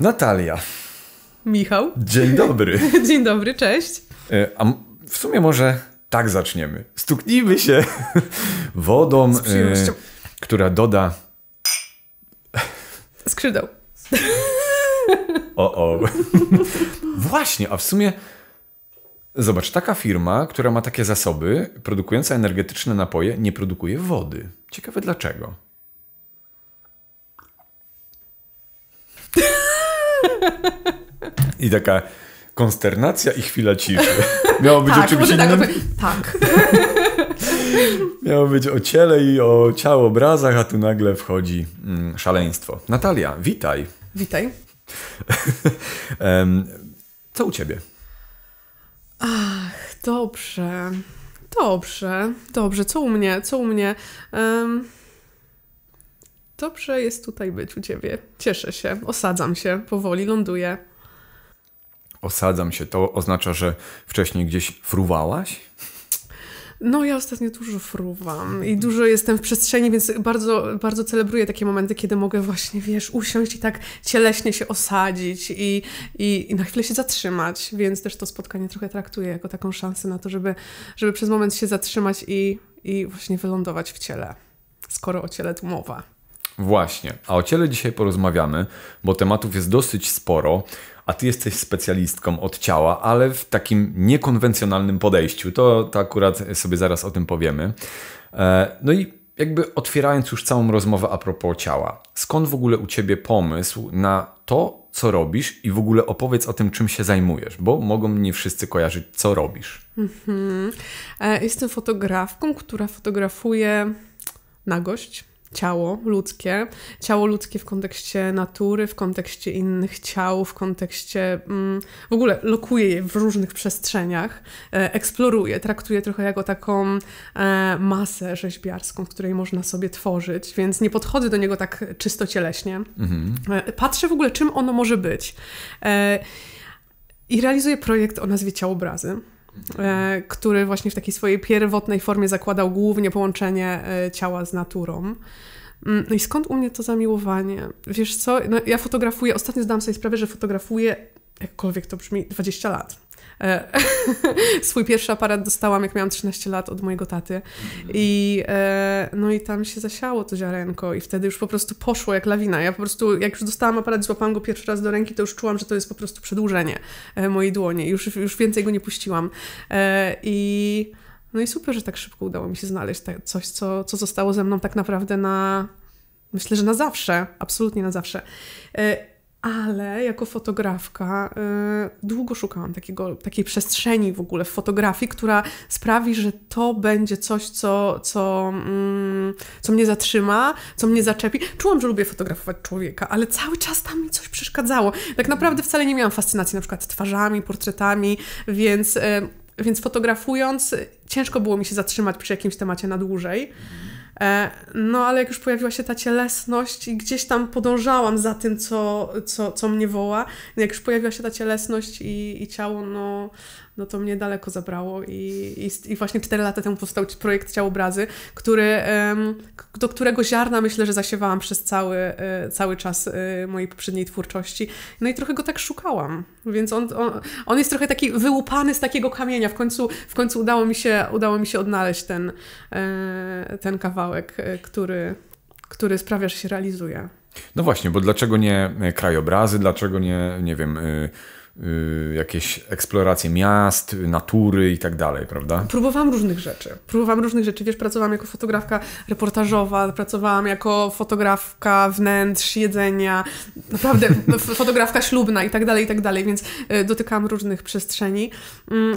Natalia. Michał. Dzień dobry. Dzień dobry, cześć. E, a w sumie może tak zaczniemy. Stuknijmy się wodą, e, która doda. Skrzydeł. O, o. Właśnie, a w sumie. Zobacz, taka firma, która ma takie zasoby, produkująca energetyczne napoje, nie produkuje wody. Ciekawe dlaczego. I taka konsternacja i chwila ciszy. Miało być tak, o czymś tak innym. Tak. Miało być o ciele i o ciało obrazach, a tu nagle wchodzi mm, szaleństwo. Natalia, witaj. Witaj. Co u ciebie? Ach, dobrze. Dobrze, dobrze. Co u mnie? Co u mnie? Um... Dobrze jest tutaj być u ciebie. Cieszę się, osadzam się, powoli ląduję. Osadzam się, to oznacza, że wcześniej gdzieś fruwałaś? No, ja ostatnio dużo fruwam i dużo jestem w przestrzeni, więc bardzo, bardzo celebruję takie momenty, kiedy mogę właśnie, wiesz, usiąść i tak cieleśnie się osadzić i, i, i, na chwilę się zatrzymać, więc też to spotkanie trochę traktuję jako taką szansę na to, żeby, żeby przez moment się zatrzymać i, i właśnie wylądować w ciele, skoro o ciele tu mowa. Właśnie, a o ciele dzisiaj porozmawiamy, bo tematów jest dosyć sporo, a ty jesteś specjalistką od ciała, ale w takim niekonwencjonalnym podejściu. To, to akurat sobie zaraz o tym powiemy. E, no i jakby otwierając już całą rozmowę a propos ciała, skąd w ogóle u ciebie pomysł na to, co robisz i w ogóle opowiedz o tym, czym się zajmujesz, bo mogą mnie wszyscy kojarzyć, co robisz. Mhm. E, jestem fotografką, która fotografuje nagość ciało ludzkie, ciało ludzkie w kontekście natury, w kontekście innych ciał, w kontekście mm, w ogóle lokuje je w różnych przestrzeniach, e, eksploruje, traktuje trochę jako taką e, masę rzeźbiarską, w której można sobie tworzyć, więc nie podchodzę do niego tak czysto cieleśnie. Mhm. E, patrzę w ogóle, czym ono może być. E, I realizuję projekt o nazwie Ciałobrazy. E, który właśnie w takiej swojej pierwotnej formie zakładał głównie połączenie e, ciała z naturą. No i skąd u mnie to zamiłowanie? Wiesz co, no ja fotografuję, ostatnio zdałam sobie sprawę, że fotografuję, jakkolwiek to brzmi, 20 lat. E, swój pierwszy aparat dostałam, jak miałam 13 lat od mojego taty. Mhm. I, e, no i tam się zasiało to ziarenko i wtedy już po prostu poszło jak lawina. Ja po prostu, jak już dostałam aparat, złapałam go pierwszy raz do ręki, to już czułam, że to jest po prostu przedłużenie e, mojej dłoni. Już, już więcej go nie puściłam. I... No i super, że tak szybko udało mi się znaleźć tak coś, co, co zostało ze mną tak naprawdę na. Myślę, że na zawsze, absolutnie na zawsze ale jako fotografka y, długo szukałam takiego, takiej przestrzeni w ogóle w fotografii, która sprawi, że to będzie coś, co, co, mm, co mnie zatrzyma, co mnie zaczepi. Czułam, że lubię fotografować człowieka, ale cały czas tam mi coś przeszkadzało. Tak naprawdę wcale nie miałam fascynacji na przykład twarzami, portretami, więc, y, więc fotografując ciężko było mi się zatrzymać przy jakimś temacie na dłużej. E, no ale jak już pojawiła się ta cielesność i gdzieś tam podążałam za tym, co, co, co mnie woła, jak już pojawiła się ta cielesność i, i ciało, no, no to mnie daleko zabrało i, i, i właśnie 4 lata temu powstał projekt Ciałobrazy, który, do którego ziarna myślę, że zasiewałam przez cały, e, cały czas e, mojej poprzedniej twórczości. No i trochę go tak szukałam, więc on, on, on jest trochę taki wyłupany z takiego kamienia. W końcu, w końcu udało, mi się, udało mi się odnaleźć ten, e, ten kawałek, który, który sprawia, że się realizuje. No właśnie, bo dlaczego nie krajobrazy, dlaczego nie, nie wiem... Y Y, jakieś eksploracje miast, natury i tak dalej, prawda? Próbowałam różnych rzeczy. Próbowałam różnych rzeczy. Wiesz, pracowałam jako fotografka reportażowa, pracowałam jako fotografka wnętrz, jedzenia, naprawdę fotografka ślubna i tak dalej, i tak dalej, więc y, dotykałam różnych przestrzeni. Mm,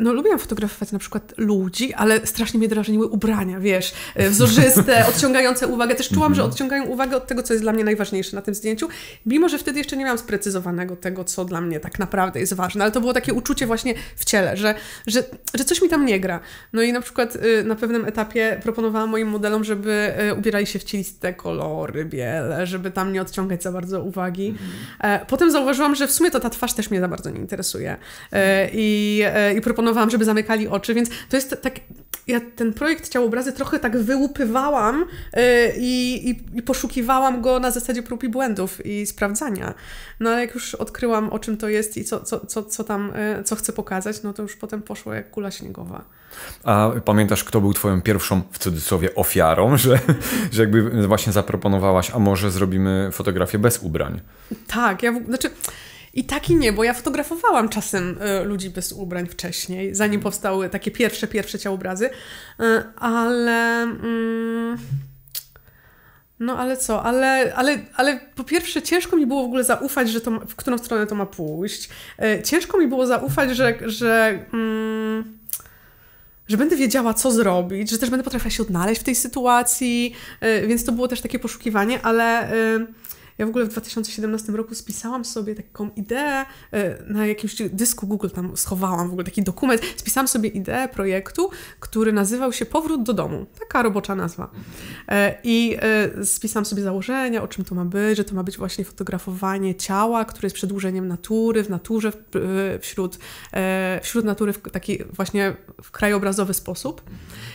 no lubiłam fotografować na przykład ludzi, ale strasznie mnie drażniły ubrania, wiesz, e, wzorzyste, odciągające uwagę. Też czułam, że mhm. odciągają uwagę od tego, co jest dla mnie najważniejsze na tym zdjęciu, mimo że wtedy jeszcze nie miałam sprecyzowanego tego, co dla mnie tak naprawdę jest ważne, ale to było takie uczucie właśnie w ciele, że, że, że coś mi tam nie gra. No i na przykład y, na pewnym etapie proponowałam moim modelom, żeby y, ubierali się w cieliste kolory, biele, żeby tam nie odciągać za bardzo uwagi. Mhm. E, potem zauważyłam, że w sumie to ta twarz też mnie za bardzo nie interesuje e, i, i proponowałam proponowałam, żeby zamykali oczy, więc to jest tak, ja ten projekt Ciało Obrazy trochę tak wyłupywałam y, i, i, i, poszukiwałam go na zasadzie prób i błędów i sprawdzania. No ale jak już odkryłam, o czym to jest i co, co, co, co tam, y, co chcę pokazać, no to już potem poszło jak kula śniegowa. A pamiętasz, kto był twoją pierwszą, w cudzysłowie, ofiarą, że, że jakby właśnie zaproponowałaś, a może zrobimy fotografię bez ubrań? Tak, ja w, znaczy i tak i nie, bo ja fotografowałam czasem e, ludzi bez ubrań wcześniej, zanim mhm. powstały takie pierwsze, pierwsze ciałobrazy, e, ale... Mm, no ale co, ale, ale, ale po pierwsze ciężko mi było w ogóle zaufać, że to, w którą stronę to ma pójść. E, ciężko mi było zaufać, że, że, mm, że będę wiedziała, co zrobić, że też będę potrafiła się odnaleźć w tej sytuacji, więc to było też takie poszukiwanie, ale... Ja w ogóle w 2017 roku spisałam sobie taką ideę e, na jakimś dysku Google, tam schowałam w ogóle taki dokument, spisałam sobie ideę projektu, który nazywał się Powrót do domu. Taka robocza nazwa. E, I e, spisałam sobie założenia, o czym to ma być, że to ma być właśnie fotografowanie ciała, które jest przedłużeniem natury, w naturze, wśród, wśród natury w taki właśnie w krajobrazowy sposób.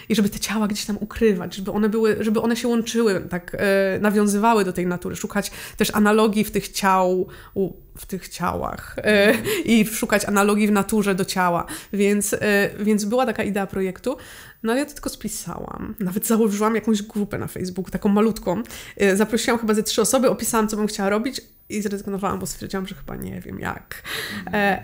I żeby te ciała gdzieś tam ukrywać, żeby one były, żeby one się łączyły, tak nawiązywały do tej natury, szukać też analogii w tych ciał, w tych ciałach e, i szukać analogii w naturze do ciała. Więc, e, więc była taka idea projektu. No ale ja to tylko spisałam. Nawet założyłam jakąś grupę na Facebooku, taką malutką. E, zaprosiłam chyba ze trzy osoby, opisałam, co bym chciała robić i zrezygnowałam, bo stwierdziłam, że chyba nie wiem jak.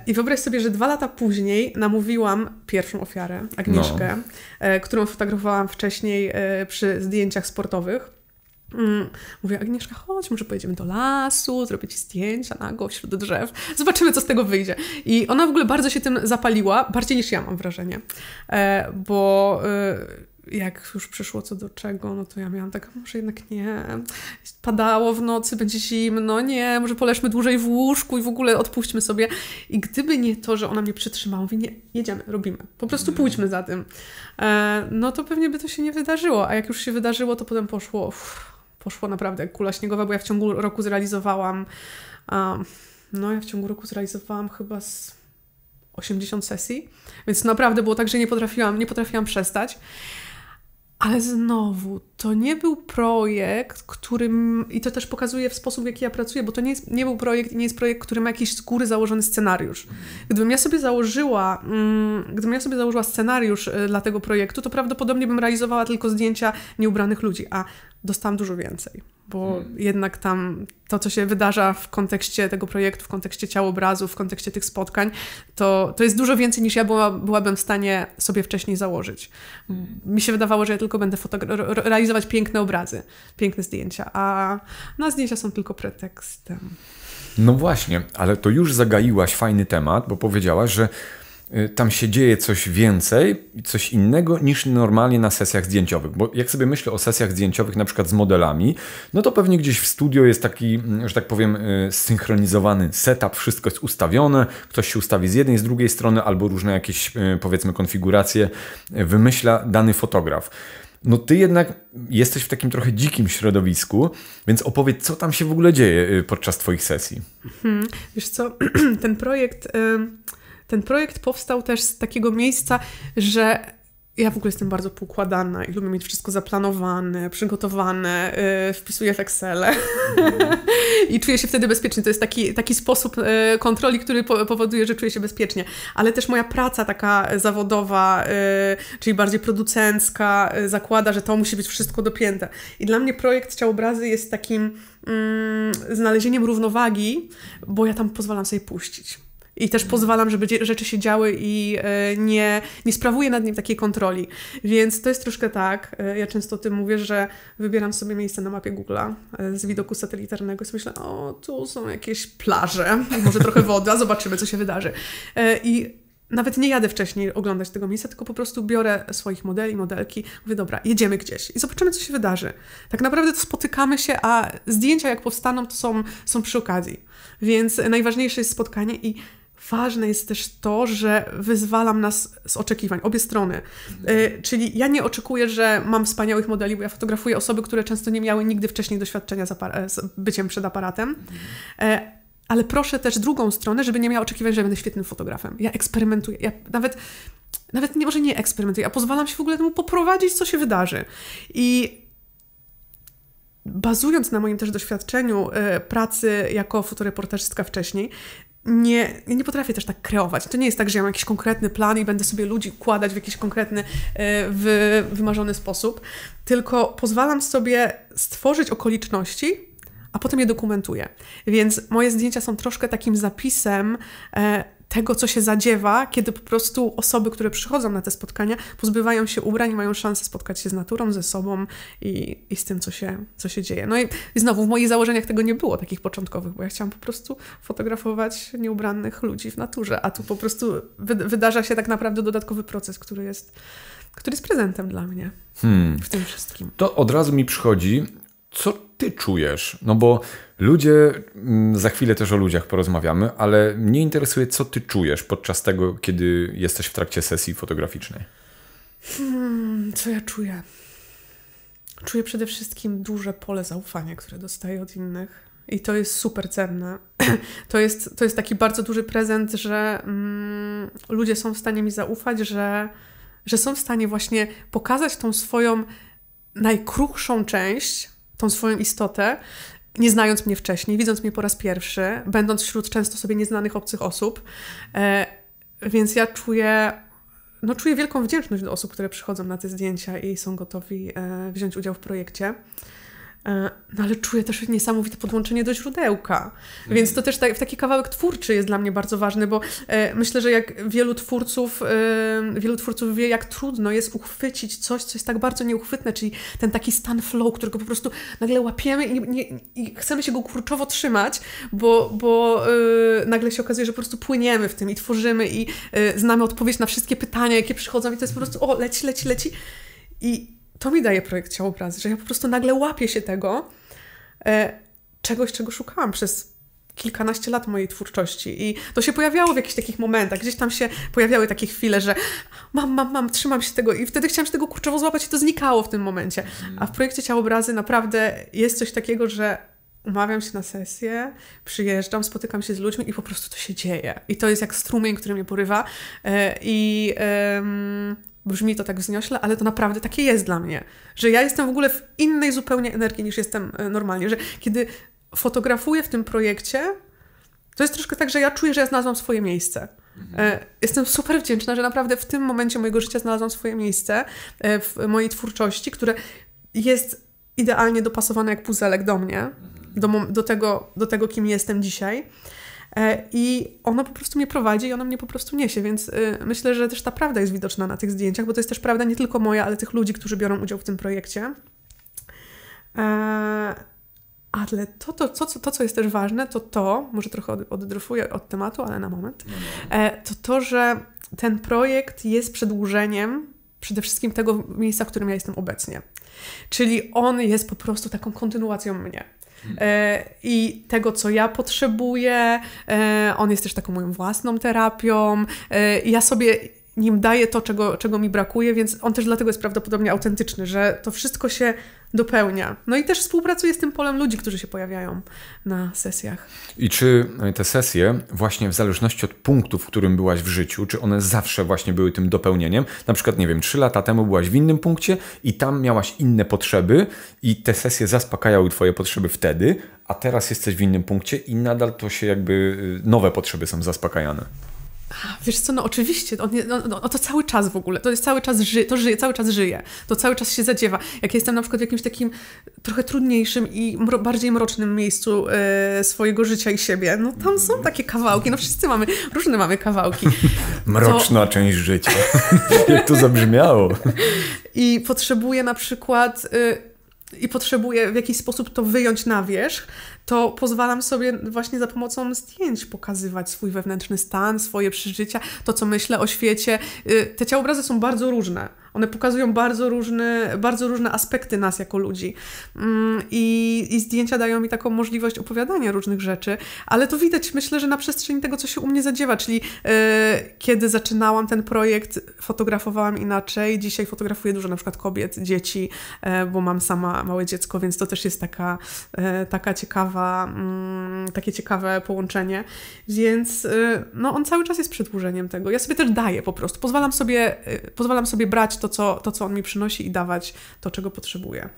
I wyobraź sobie, że dwa lata później namówiłam pierwszą ofiarę, Agnieszkę, no. którą fotografowałam wcześniej przy zdjęciach sportowych. Mm, mówię, Agnieszka, chodź, może pojedziemy do lasu, zrobić zdjęcia nago wśród drzew, zobaczymy, co z tego wyjdzie. I ona w ogóle bardzo się tym zapaliła, bardziej niż ja mam wrażenie, e, bo e, jak już przyszło co do czego, no to ja miałam tak, może jednak nie, padało w nocy, będzie zimno, nie, może poleżmy dłużej w łóżku i w ogóle odpuśćmy sobie. I gdyby nie to, że ona mnie przytrzymała, mówi, nie, jedziemy, robimy, po prostu mhm. pójdźmy za tym, e, no to pewnie by to się nie wydarzyło, a jak już się wydarzyło, to potem poszło... Uff, poszło naprawdę jak kula śniegowa, bo ja w ciągu roku zrealizowałam, no ja w ciągu roku zrealizowałam chyba z 80 sesji, więc naprawdę było tak, że nie potrafiłam, nie potrafiłam przestać. Ale znowu, to nie był projekt, którym, i to też pokazuje w sposób, w jaki ja pracuję, bo to nie, jest, nie był projekt i nie jest projekt, który ma jakiś z góry założony scenariusz. Gdybym ja sobie założyła, mm, gdybym ja sobie założyła scenariusz y, dla tego projektu, to prawdopodobnie bym realizowała tylko zdjęcia nieubranych ludzi, a dostałam dużo więcej bo hmm. jednak tam to, co się wydarza w kontekście tego projektu, w kontekście obrazu, w kontekście tych spotkań, to, to jest dużo więcej niż ja była, byłabym w stanie sobie wcześniej założyć. Hmm. Mi się wydawało, że ja tylko będę realizować piękne obrazy, piękne zdjęcia, a no, zdjęcia są tylko pretekstem. No właśnie, ale to już zagaiłaś fajny temat, bo powiedziałaś, że Y, tam się dzieje coś więcej, coś innego niż normalnie na sesjach zdjęciowych. Bo jak sobie myślę o sesjach zdjęciowych, na przykład z modelami, no to pewnie gdzieś w studio jest taki, mm, że tak powiem, y, synchronizowany setup, wszystko jest ustawione, ktoś się ustawi z jednej, z drugiej strony, albo różne jakieś, y, powiedzmy, konfiguracje wymyśla dany fotograf. No ty jednak jesteś w takim trochę dzikim środowisku, więc opowiedz, co tam się w ogóle dzieje podczas twoich sesji. Hmm, wiesz co, ten projekt... Y ten projekt powstał też z takiego miejsca, że ja w ogóle jestem bardzo poukładana i lubię mieć wszystko zaplanowane, przygotowane, yy, wpisuję w Excel i czuję się wtedy bezpiecznie. To jest taki, taki sposób yy, kontroli, który po powoduje, że czuję się bezpiecznie. Ale też moja praca taka zawodowa, yy, czyli bardziej producencka, y, zakłada, że to musi być wszystko dopięte. I dla mnie projekt Ciałobrazy jest takim mm, znalezieniem równowagi, bo ja tam pozwalam sobie puścić i też mhm. pozwalam, żeby rzeczy się działy i e, nie, nie sprawuję nad nim takiej kontroli. Więc to jest troszkę tak, e, ja często o tym mówię, że wybieram sobie miejsce na mapie Google'a e, z widoku satelitarnego i myślę, o, tu są jakieś plaże, może trochę woda, zobaczymy, co się wydarzy. I nawet nie jadę wcześniej oglądać tego miejsca, tylko po prostu biorę swoich modeli, modelki, mówię, dobra, jedziemy gdzieś i zobaczymy, co się wydarzy. Tak naprawdę to spotykamy się, a zdjęcia jak powstaną, to są, są przy okazji. Więc najważniejsze jest spotkanie i Ważne jest też to, że wyzwalam nas z oczekiwań, obie strony. E, czyli ja nie oczekuję, że mam wspaniałych modeli, bo ja fotografuję osoby, które często nie miały nigdy wcześniej doświadczenia z, z byciem przed aparatem. E, ale proszę też drugą stronę, żeby nie miała oczekiwań, że będę świetnym fotografem. Ja eksperymentuję. Ja nawet, nawet nie, może nie eksperymentuję, ja pozwalam się w ogóle temu poprowadzić, co się wydarzy. I bazując na moim też doświadczeniu e, pracy jako fotoreportażystka wcześniej, nie, nie potrafię też tak kreować. To nie jest tak, że ja mam jakiś konkretny plan i będę sobie ludzi układać w jakiś konkretny, e, w wymarzony sposób, tylko pozwalam sobie stworzyć okoliczności, a potem je dokumentuję. Więc moje zdjęcia są troszkę takim zapisem e, tego, co się zadziewa, kiedy po prostu osoby, które przychodzą na te spotkania, pozbywają się ubrań, mają szansę spotkać się z naturą, ze sobą i, i z tym, co się, co się dzieje. No i, i znowu w moich założeniach tego nie było, takich początkowych, bo ja chciałam po prostu fotografować nieubranych ludzi w naturze, a tu po prostu wy, wydarza się tak naprawdę dodatkowy proces, który jest, który jest prezentem dla mnie hmm. w tym wszystkim. To od razu mi przychodzi co ty czujesz? No bo ludzie, mm, za chwilę też o ludziach porozmawiamy, ale mnie interesuje, co ty czujesz podczas tego, kiedy jesteś w trakcie sesji fotograficznej. Hmm, co ja czuję? Czuję przede wszystkim duże pole zaufania, które dostaję od innych. I to jest super cenne. To jest, to jest taki bardzo duży prezent, że mm, ludzie są w stanie mi zaufać, że, że są w stanie właśnie pokazać tą swoją najkruchszą część, tą swoją istotę, nie znając mnie wcześniej, widząc mnie po raz pierwszy, będąc wśród często sobie nieznanych obcych osób. E, więc ja czuję, no czuję wielką wdzięczność do osób, które przychodzą na te zdjęcia i są gotowi e, wziąć udział w projekcie. E, no ale czuję też niesamowite podłączenie do źródełka. Mhm. Więc to też tak, taki kawałek twórczy jest dla mnie bardzo ważny, bo e, myślę, że jak wielu twórców, e, wielu twórców wie, jak trudno jest uchwycić coś, co jest tak bardzo nieuchwytne, czyli ten taki stan flow, którego po prostu nagle łapiemy i, nie, i chcemy się go kurczowo trzymać, bo, bo e, nagle się okazuje, że po prostu płyniemy w tym i tworzymy i e, znamy odpowiedź na wszystkie pytania, jakie przychodzą i to jest po prostu o, leci, leci, leci. I to mi daje projekt obraz, że ja po prostu nagle łapię się tego, e, czegoś, czego szukałam przez kilkanaście lat mojej twórczości. I to się pojawiało w jakichś takich momentach. Gdzieś tam się pojawiały takie chwile, że mam, mam, mam, trzymam się tego. I wtedy chciałam się tego kurczowo złapać i to znikało w tym momencie. A w projekcie Ciałobrazy naprawdę jest coś takiego, że umawiam się na sesję, przyjeżdżam, spotykam się z ludźmi i po prostu to się dzieje. I to jest jak strumień, który mnie porywa. E, I... Brzmi to tak wzniośle, ale to naprawdę takie jest dla mnie, że ja jestem w ogóle w innej zupełnie energii niż jestem e, normalnie, że kiedy fotografuję w tym projekcie, to jest troszkę tak, że ja czuję, że ja znalazłam swoje miejsce. E, mhm. Jestem super wdzięczna, że naprawdę w tym momencie mojego życia znalazłam swoje miejsce e, w mojej twórczości, które jest idealnie dopasowane jak puzelek do mnie, mhm. do, do, tego, do tego, kim jestem dzisiaj. E, I ono po prostu mnie prowadzi i ona mnie po prostu niesie, więc y, myślę, że też ta prawda jest widoczna na tych zdjęciach, bo to jest też prawda nie tylko moja, ale tych ludzi, którzy biorą udział w tym projekcie. E, ale to, to, to, to, co jest też ważne, to to, może trochę oddryfuję od tematu, ale na moment, no, no. E, to to, że ten projekt jest przedłużeniem przede wszystkim tego miejsca, w którym ja jestem obecnie. Czyli on jest po prostu taką kontynuacją mnie. E, i tego, co ja potrzebuję. E, on jest też taką moją własną terapią. E, ja sobie nim daję to, czego, czego mi brakuje, więc on też dlatego jest prawdopodobnie autentyczny, że to wszystko się dopełnia. No i też współpracuje z tym polem ludzi, którzy się pojawiają na sesjach. I czy no te sesje, właśnie w zależności od punktu, w którym byłaś w życiu, czy one zawsze właśnie były tym dopełnieniem? Na przykład, nie wiem, trzy lata temu byłaś w innym punkcie i tam miałaś inne potrzeby i te sesje zaspokajały Twoje potrzeby wtedy, a teraz jesteś w innym punkcie i nadal to się jakby y, nowe potrzeby są zaspokajane. Wiesz co, no oczywiście, on, no no, no, no, to cały czas w ogóle, to jest cały czas, ży, to żyje, cały czas żyje, to cały czas się zadziewa. Jak jestem na przykład w jakimś takim trochę trudniejszym i mro, bardziej mrocznym miejscu e, swojego życia i siebie, no tam są mhm. takie kawałki, no wszyscy mamy, różne mamy kawałki. Mroczna to... część życia, jak to zabrzmiało. I potrzebuję na przykład... Y, i potrzebuję w jakiś sposób to wyjąć na wierzch, to pozwalam sobie właśnie za pomocą zdjęć pokazywać swój wewnętrzny stan, swoje przeżycia, to co myślę o świecie. Y, te ciałobrazy są bardzo różne. One pokazują bardzo różne, bardzo różne aspekty nas jako ludzi. Mm, I, I zdjęcia dają mi taką możliwość opowiadania różnych rzeczy, ale to widać, myślę, że na przestrzeni tego, co się u mnie zadziewa, czyli yy, kiedy zaczynałam ten projekt, fotografowałam inaczej. Dzisiaj fotografuję dużo na przykład kobiet, dzieci, yy, bo mam sama małe dziecko, więc to też jest taka, yy, taka ciekawa ciekawa, mm, takie ciekawe połączenie, więc y, no, on cały czas jest przedłużeniem tego. Ja sobie też daję po prostu, pozwalam sobie, y, pozwalam sobie brać to co, to, co on mi przynosi i dawać to, czego potrzebuję.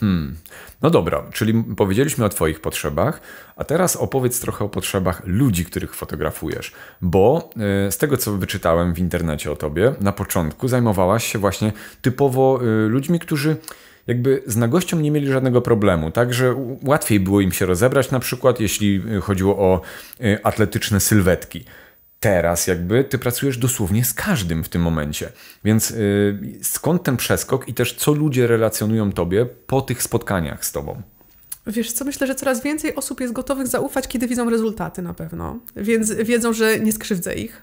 Hmm. No dobra, czyli powiedzieliśmy o Twoich potrzebach, a teraz opowiedz trochę o potrzebach ludzi, których fotografujesz, bo y, z tego co wyczytałem w internecie o Tobie, na początku zajmowałaś się właśnie typowo ludźmi, którzy jakby z nagością nie mieli żadnego problemu, także łatwiej było im się rozebrać, na przykład jeśli y, chodziło o y, atletyczne sylwetki teraz jakby ty pracujesz dosłownie z każdym w tym momencie. Więc yy, skąd ten przeskok i też co ludzie relacjonują tobie po tych spotkaniach z tobą? Wiesz co, myślę, że coraz więcej osób jest gotowych zaufać, kiedy widzą rezultaty na pewno. Więc wiedzą, że nie skrzywdzę ich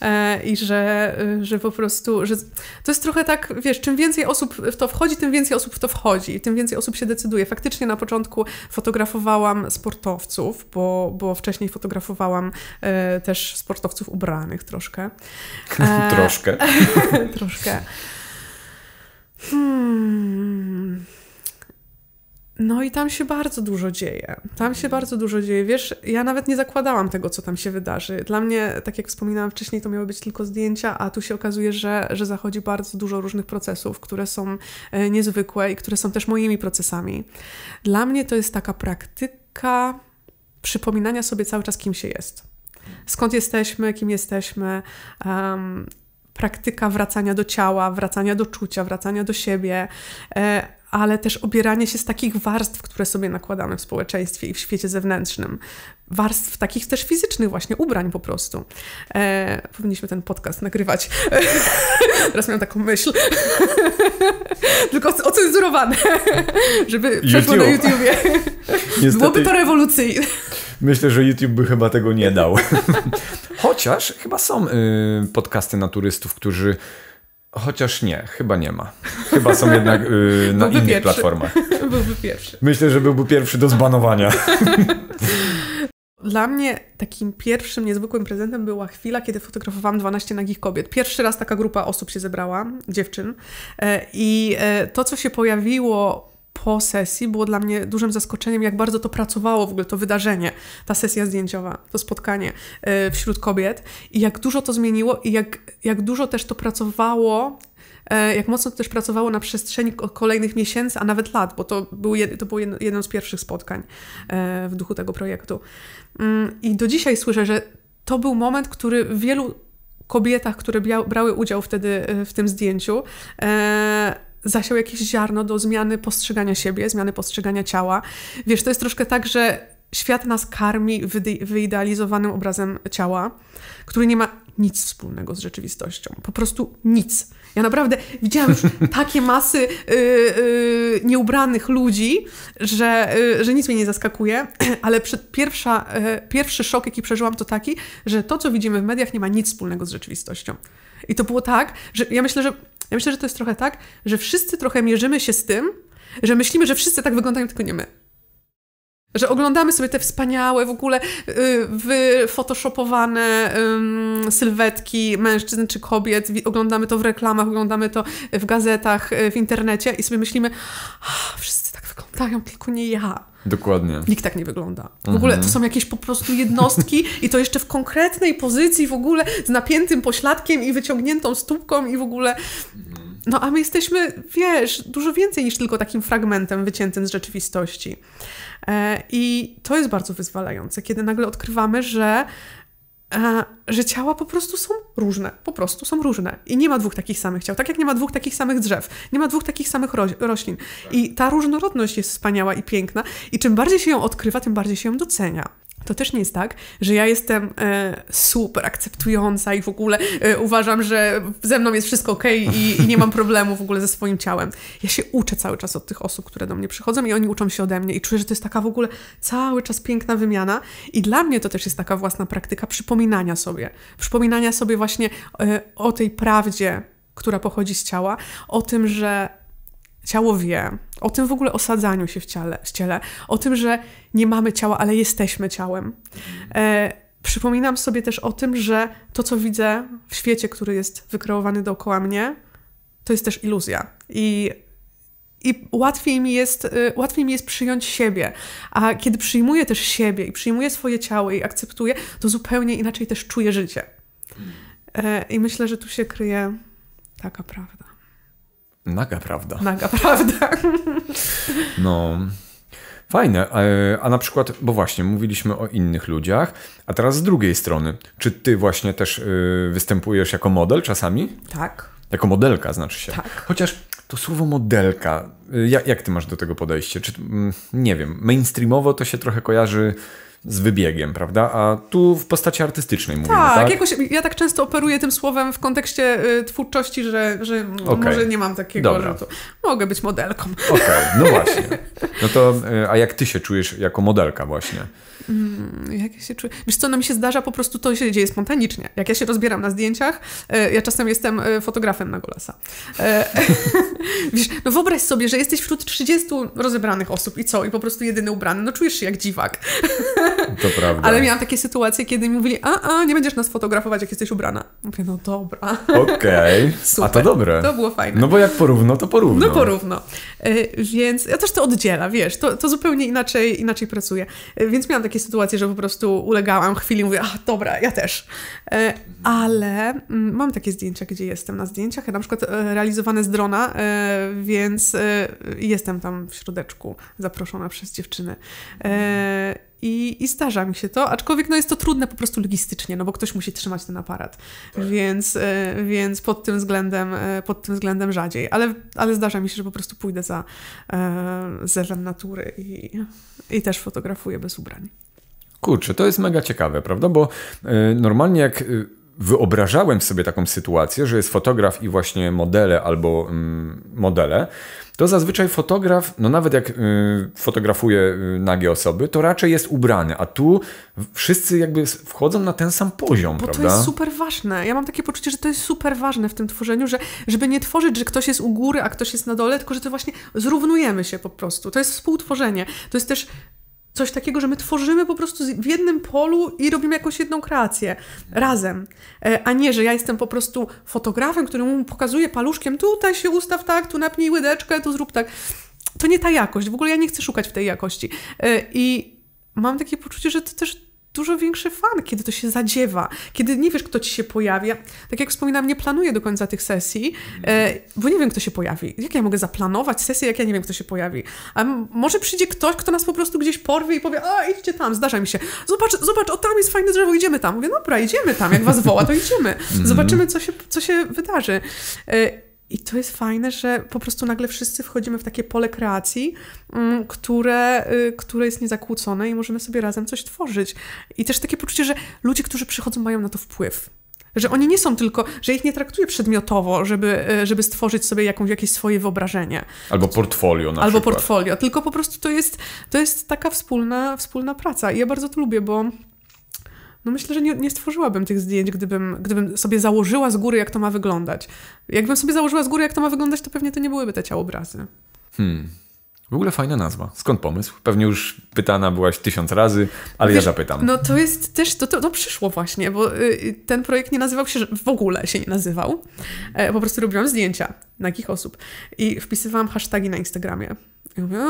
E, i że, y, że po prostu, że to jest trochę tak, wiesz, czym więcej osób w to wchodzi, tym więcej osób w to wchodzi, tym więcej osób się decyduje. Faktycznie na początku fotografowałam sportowców, bo, bo wcześniej fotografowałam e, też sportowców ubranych troszkę. E, troszkę. troszkę. Hmm. No i tam się bardzo dużo dzieje. Tam się mhm. bardzo dużo dzieje. Wiesz, ja nawet nie zakładałam tego, co tam się wydarzy. Dla mnie, tak jak wspominałam wcześniej, to miały być tylko zdjęcia, a tu się okazuje, że, że zachodzi bardzo dużo różnych procesów, które są e, niezwykłe i które są też moimi procesami. Dla mnie to jest taka praktyka przypominania sobie cały czas, kim się jest. Skąd jesteśmy, kim jesteśmy, um, praktyka wracania do ciała, wracania do czucia, wracania do siebie. E, ale też obieranie się z takich warstw, które sobie nakładamy w społeczeństwie i w świecie zewnętrznym. Warstw takich też fizycznych, właśnie ubrań po prostu. E, powinniśmy ten podcast nagrywać. Teraz miałam taką myśl. Tylko ocenzurowane, żeby przeszło YouTube. na YouTubie. Niestety... Byłoby to rewolucyjne. Myślę, że YouTube by chyba tego nie dał. Chociaż chyba są y, podcasty naturystów, którzy Chociaż nie, chyba nie ma. Chyba są jednak yy, na innych pierwszy. platformach. byłby pierwszy. Myślę, że byłby pierwszy do zbanowania. Dla mnie takim pierwszym niezwykłym prezentem była chwila, kiedy fotografowałam 12 nagich kobiet. Pierwszy raz taka grupa osób się zebrała, dziewczyn. E, I e, to, co się pojawiło po sesji było dla mnie dużym zaskoczeniem, jak bardzo to pracowało w ogóle to wydarzenie, ta sesja zdjęciowa, to spotkanie e, wśród kobiet i jak dużo to zmieniło i jak, jak dużo też to pracowało e, jak mocno to też pracowało na przestrzeni kolejnych miesięcy, a nawet lat, bo to, był to było jedno z pierwszych spotkań e, w duchu tego projektu. Mm, I do dzisiaj słyszę, że to był moment, który w wielu kobietach, które brały udział wtedy w tym zdjęciu, zasiał jakieś ziarno do zmiany postrzegania siebie, zmiany postrzegania ciała. Wiesz, to jest troszkę tak, że świat nas karmi wyidealizowanym obrazem ciała, który nie ma nic wspólnego z rzeczywistością. Po prostu nic. Ja naprawdę widziałam już takie masy yy, yy, nieubranych ludzi, że, yy, że nic mnie nie zaskakuje, ale pierwsza, y, pierwszy szok, jaki przeżyłam, to taki, że to, co widzimy w mediach, nie ma nic wspólnego z rzeczywistością. I to było tak, że ja myślę, że ja myślę, że to jest trochę tak, że wszyscy trochę mierzymy się z tym, że myślimy, że wszyscy tak wyglądają, tylko nie my. Że oglądamy sobie te wspaniałe, w ogóle yy, wyfotoshopowane sylwetki mężczyzn czy kobiet, oglądamy to w reklamach, oglądamy to w gazetach, y, w internecie i sobie myślimy, wszyscy tak wyglądają, tylko nie ja. Dokładnie. Nikt tak nie wygląda. W mhm. ogóle to są jakieś po prostu jednostki i to jeszcze w konkretnej pozycji w ogóle z napiętym pośladkiem i wyciągniętą stópką i w ogóle no a my jesteśmy, wiesz, dużo więcej niż tylko takim fragmentem wyciętym z rzeczywistości. E, I to jest bardzo wyzwalające, kiedy nagle odkrywamy, że e, że ciała po prostu są różne, po prostu są różne. I nie ma dwóch takich samych ciał, tak jak nie ma dwóch takich samych drzew, nie ma dwóch takich samych roślin. I ta różnorodność jest wspaniała i piękna, i czym bardziej się ją odkrywa, tym bardziej się ją docenia. To też nie jest tak, że ja jestem e, super akceptująca i w ogóle e, uważam, że ze mną jest wszystko ok i, i, nie mam problemu w ogóle ze swoim ciałem. Ja się uczę cały czas od tych osób, które do mnie przychodzą i oni uczą się ode mnie i czuję, że to jest taka w ogóle cały czas piękna wymiana i dla mnie to też jest taka własna praktyka przypominania sobie. Przypominania sobie właśnie e, o tej prawdzie, która pochodzi z ciała, o tym, że ciało wie, o tym w ogóle osadzaniu się w ciele, w ciele o tym, że nie mamy ciała, ale jesteśmy ciałem. E, przypominam sobie też o tym, że to, co widzę w świecie, który jest wykreowany dookoła mnie, to jest też iluzja. I i łatwiej mi, jest, y, łatwiej mi jest przyjąć siebie. A kiedy przyjmuję też siebie i przyjmuję swoje ciało i akceptuję, to zupełnie inaczej też czuję życie. E, I myślę, że tu się kryje taka prawda. Naga prawda. Naga prawda. No. Fajne, e, a na przykład, bo właśnie mówiliśmy o innych ludziach, a teraz z drugiej strony, czy ty właśnie też e, występujesz jako model czasami? Tak. Jako modelka znaczy się. Tak. Chociaż to słowo modelka, e, jak, jak ty masz do tego podejście? Czy, mm, nie wiem, mainstreamowo to się trochę kojarzy z wybiegiem, prawda? A tu w postaci artystycznej mówimy, tak? tak? Jakoś, ja tak często operuję tym słowem w kontekście y, twórczości, że, że okay. może nie mam takiego, Dobra. że to mogę być modelką. Okej, okay, no właśnie. No to, y, a jak ty się czujesz jako modelka właśnie? Mm, jak ja się czuję? Wiesz co, no mi się zdarza, po prostu to się dzieje spontanicznie. Jak ja się rozbieram na zdjęciach, e, ja czasem jestem e, fotografem na Golasa. E, wiesz, no wyobraź sobie, że jesteś wśród 30 rozebranych osób i co? I po prostu jedyny ubrany. No czujesz się jak dziwak. To prawda. Ale miałam takie sytuacje, kiedy mi mówili, a, a, nie będziesz nas fotografować, jak jesteś ubrana. Mówię, no dobra. Okej. Okay. A to dobre. To było fajne. No bo jak porówno, to porówno. No porówno. E, więc ja też to oddziela, wiesz, to, to zupełnie inaczej, inaczej pracuje. Więc miałam takie sytuacje, że po prostu ulegałam chwili, mówię, a dobra, ja też. E, ale mm, mam takie zdjęcia, gdzie jestem na zdjęciach, na przykład e, realizowane z drona, więc jestem tam w środeczku, zaproszona przez dziewczyny. I, I zdarza mi się to, aczkolwiek no jest to trudne po prostu logistycznie, no bo ktoś musi trzymać ten aparat. Tak. Więc, e, więc pod tym względem e, pod tym względem rzadziej, ale, ale zdarza mi się, że po prostu pójdę za e, zerzem natury i, i też fotografuję bez ubrań. Kurczę, to jest mega ciekawe, prawda? Bo e, normalnie jak wyobrażałem sobie taką sytuację, że jest fotograf i właśnie modele albo mm, modele, to zazwyczaj fotograf, no nawet jak y, fotografuje y, nagie osoby, to raczej jest ubrany, a tu wszyscy jakby wchodzą na ten sam poziom, Bo prawda? to jest super ważne. Ja mam takie poczucie, że to jest super ważne w tym tworzeniu, że żeby nie tworzyć, że ktoś jest u góry, a ktoś jest na dole, tylko że to właśnie zrównujemy się po prostu. To jest współtworzenie. To jest też coś takiego, że my tworzymy po prostu w jednym polu i robimy jakąś jedną kreację razem, e, a nie, że ja jestem po prostu fotografem, który mu pokazuje paluszkiem, tutaj się ustaw tak, tu napnij łydeczkę, tu zrób tak. To nie ta jakość, w ogóle ja nie chcę szukać w tej jakości. E, I mam takie poczucie, że to też dużo większy fan, kiedy to się zadziewa, kiedy nie wiesz, kto ci się pojawia. Tak jak wspominam, nie planuję do końca tych sesji, e, bo nie wiem, kto się pojawi. Jak ja mogę zaplanować sesję, jak ja nie wiem, kto się pojawi? A może przyjdzie ktoś, kto nas po prostu gdzieś porwie i powie, o, idźcie tam, zdarza mi się. Zobacz, zobacz, o tam jest fajne drzewo, idziemy tam. Mówię, dobra, idziemy tam, jak was woła, to idziemy. Mhm. Zobaczymy, co się, co się wydarzy. E, i to jest fajne, że po prostu nagle wszyscy wchodzimy w takie pole kreacji, mm, które, y, które jest niezakłócone i możemy sobie razem coś tworzyć. I też takie poczucie, że ludzie, którzy przychodzą, mają na to wpływ. Że oni nie są tylko, że ich nie traktuję przedmiotowo, żeby, y, żeby stworzyć sobie jakąś, jakieś swoje wyobrażenie. Albo portfolio na Albo przykład. portfolio, tylko po prostu to jest, to jest taka wspólna, wspólna praca. I ja bardzo to lubię, bo no myślę, że nie, nie, stworzyłabym tych zdjęć, gdybym, gdybym sobie założyła z góry, jak to ma wyglądać. Jakbym sobie założyła z góry, jak to ma wyglądać, to pewnie to nie byłyby te ciałobrazy. Hmm. W ogóle fajna nazwa. Skąd pomysł? Pewnie już pytana byłaś tysiąc razy, ale Wiesz, ja zapytam. No to jest też, to, to, to przyszło właśnie, bo y, y ten projekt nie nazywał się, w ogóle się nie nazywał. E, po prostu robiłam zdjęcia nagich osób i wpisywałam hasztagi na Instagramie. I mówię,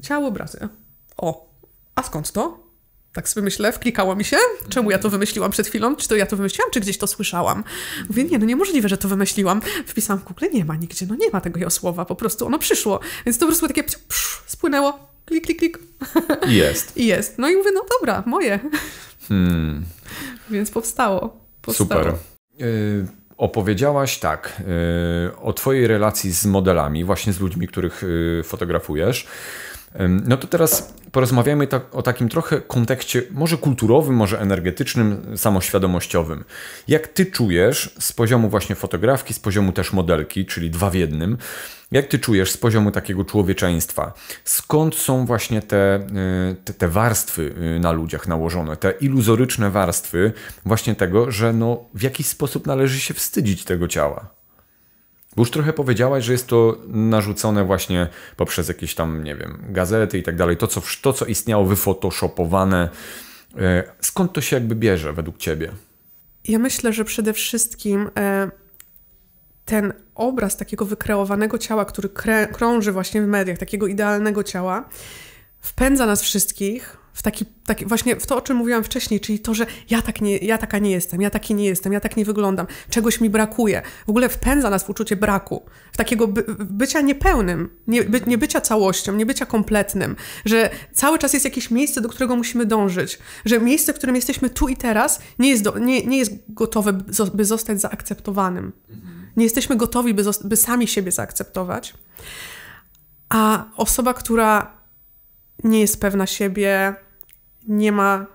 ciało obrazy. O, a skąd to? tak sobie myślę, wklikało mi się, czemu ja to wymyśliłam przed chwilą, czy to ja to wymyśliłam, czy gdzieś to słyszałam. Mówię, nie, no niemożliwe, że to wymyśliłam. Wpisałam w Google, nie ma nigdzie, no nie ma tego słowa, po prostu ono przyszło. Więc to po prostu takie psz, psz, spłynęło, klik, klik, klik. Jest. I jest. No i mówię, no dobra, moje. Hmm. Więc powstało. powstało. Super. Y, opowiedziałaś tak y, o twojej relacji z modelami, właśnie z ludźmi, których y, fotografujesz. No to teraz porozmawiamy tak, o takim trochę kontekście, może kulturowym, może energetycznym, samoświadomościowym. Jak ty czujesz z poziomu właśnie fotografki, z poziomu też modelki, czyli dwa w jednym, jak ty czujesz z poziomu takiego człowieczeństwa? Skąd są właśnie te, e, te, te warstwy e, na ludziach nałożone, te iluzoryczne warstwy właśnie tego, że no, w jakiś sposób należy się wstydzić tego ciała? Bo już trochę powiedziałaś, że jest to narzucone właśnie poprzez jakieś tam, nie wiem, gazety i tak dalej. To, co, to, co istniało, wyfotoshopowane. E, skąd to się jakby bierze według ciebie? Ja myślę, że przede wszystkim e, ten obraz takiego wykreowanego ciała, który krąży właśnie w mediach, takiego idealnego ciała, wpędza nas wszystkich w taki, taki, właśnie w to, o czym mówiłam wcześniej, czyli to, że ja, tak nie, ja taka nie jestem, ja taki nie jestem, ja tak nie wyglądam, czegoś mi brakuje. W ogóle wpędza nas w uczucie braku, w takiego by, bycia niepełnym, nie, by, nie bycia całością, nie bycia kompletnym, że cały czas jest jakieś miejsce, do którego musimy dążyć, że miejsce, w którym jesteśmy tu i teraz, nie jest, do, nie, nie jest gotowe, by zostać zaakceptowanym. Nie jesteśmy gotowi, by, by sami siebie zaakceptować. A osoba, która nie jest pewna siebie, nie ma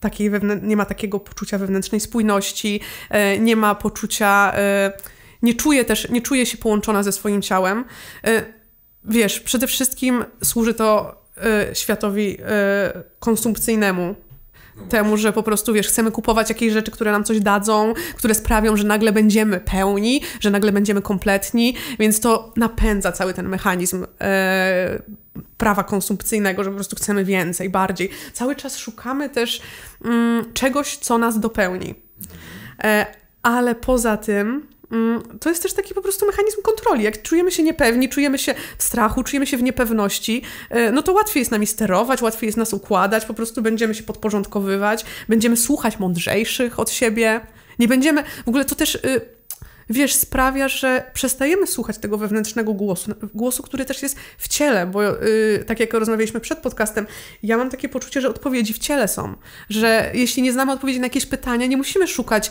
takiej nie ma takiego poczucia wewnętrznej spójności, e, nie ma poczucia, e, nie czuje też, nie czuje się połączona ze swoim ciałem. E, wiesz, przede wszystkim służy to światowi konsumpcyjnemu, no temu, że po prostu, wiesz, chcemy kupować jakieś rzeczy, które nam coś dadzą, które sprawią, że nagle będziemy pełni, że nagle będziemy kompletni, więc to napędza cały ten mechanizm prawa konsumpcyjnego, że po prostu chcemy więcej, bardziej. Cały czas szukamy też mm, czegoś, co nas dopełni. E, ale poza tym, mm, to jest też taki po prostu mechanizm kontroli. Jak czujemy się niepewni, czujemy się w strachu, czujemy się w niepewności, e, no to łatwiej jest nami sterować, łatwiej jest nas układać, po prostu będziemy się podporządkowywać, będziemy słuchać mądrzejszych od siebie. Nie będziemy, w ogóle to też y, wiesz, sprawia, że przestajemy słuchać tego wewnętrznego głosu, głosu, który też jest w ciele, bo yy, tak jak rozmawialiśmy przed podcastem, ja mam takie poczucie, że odpowiedzi w ciele są, że jeśli nie znamy odpowiedzi na jakieś pytania, nie musimy szukać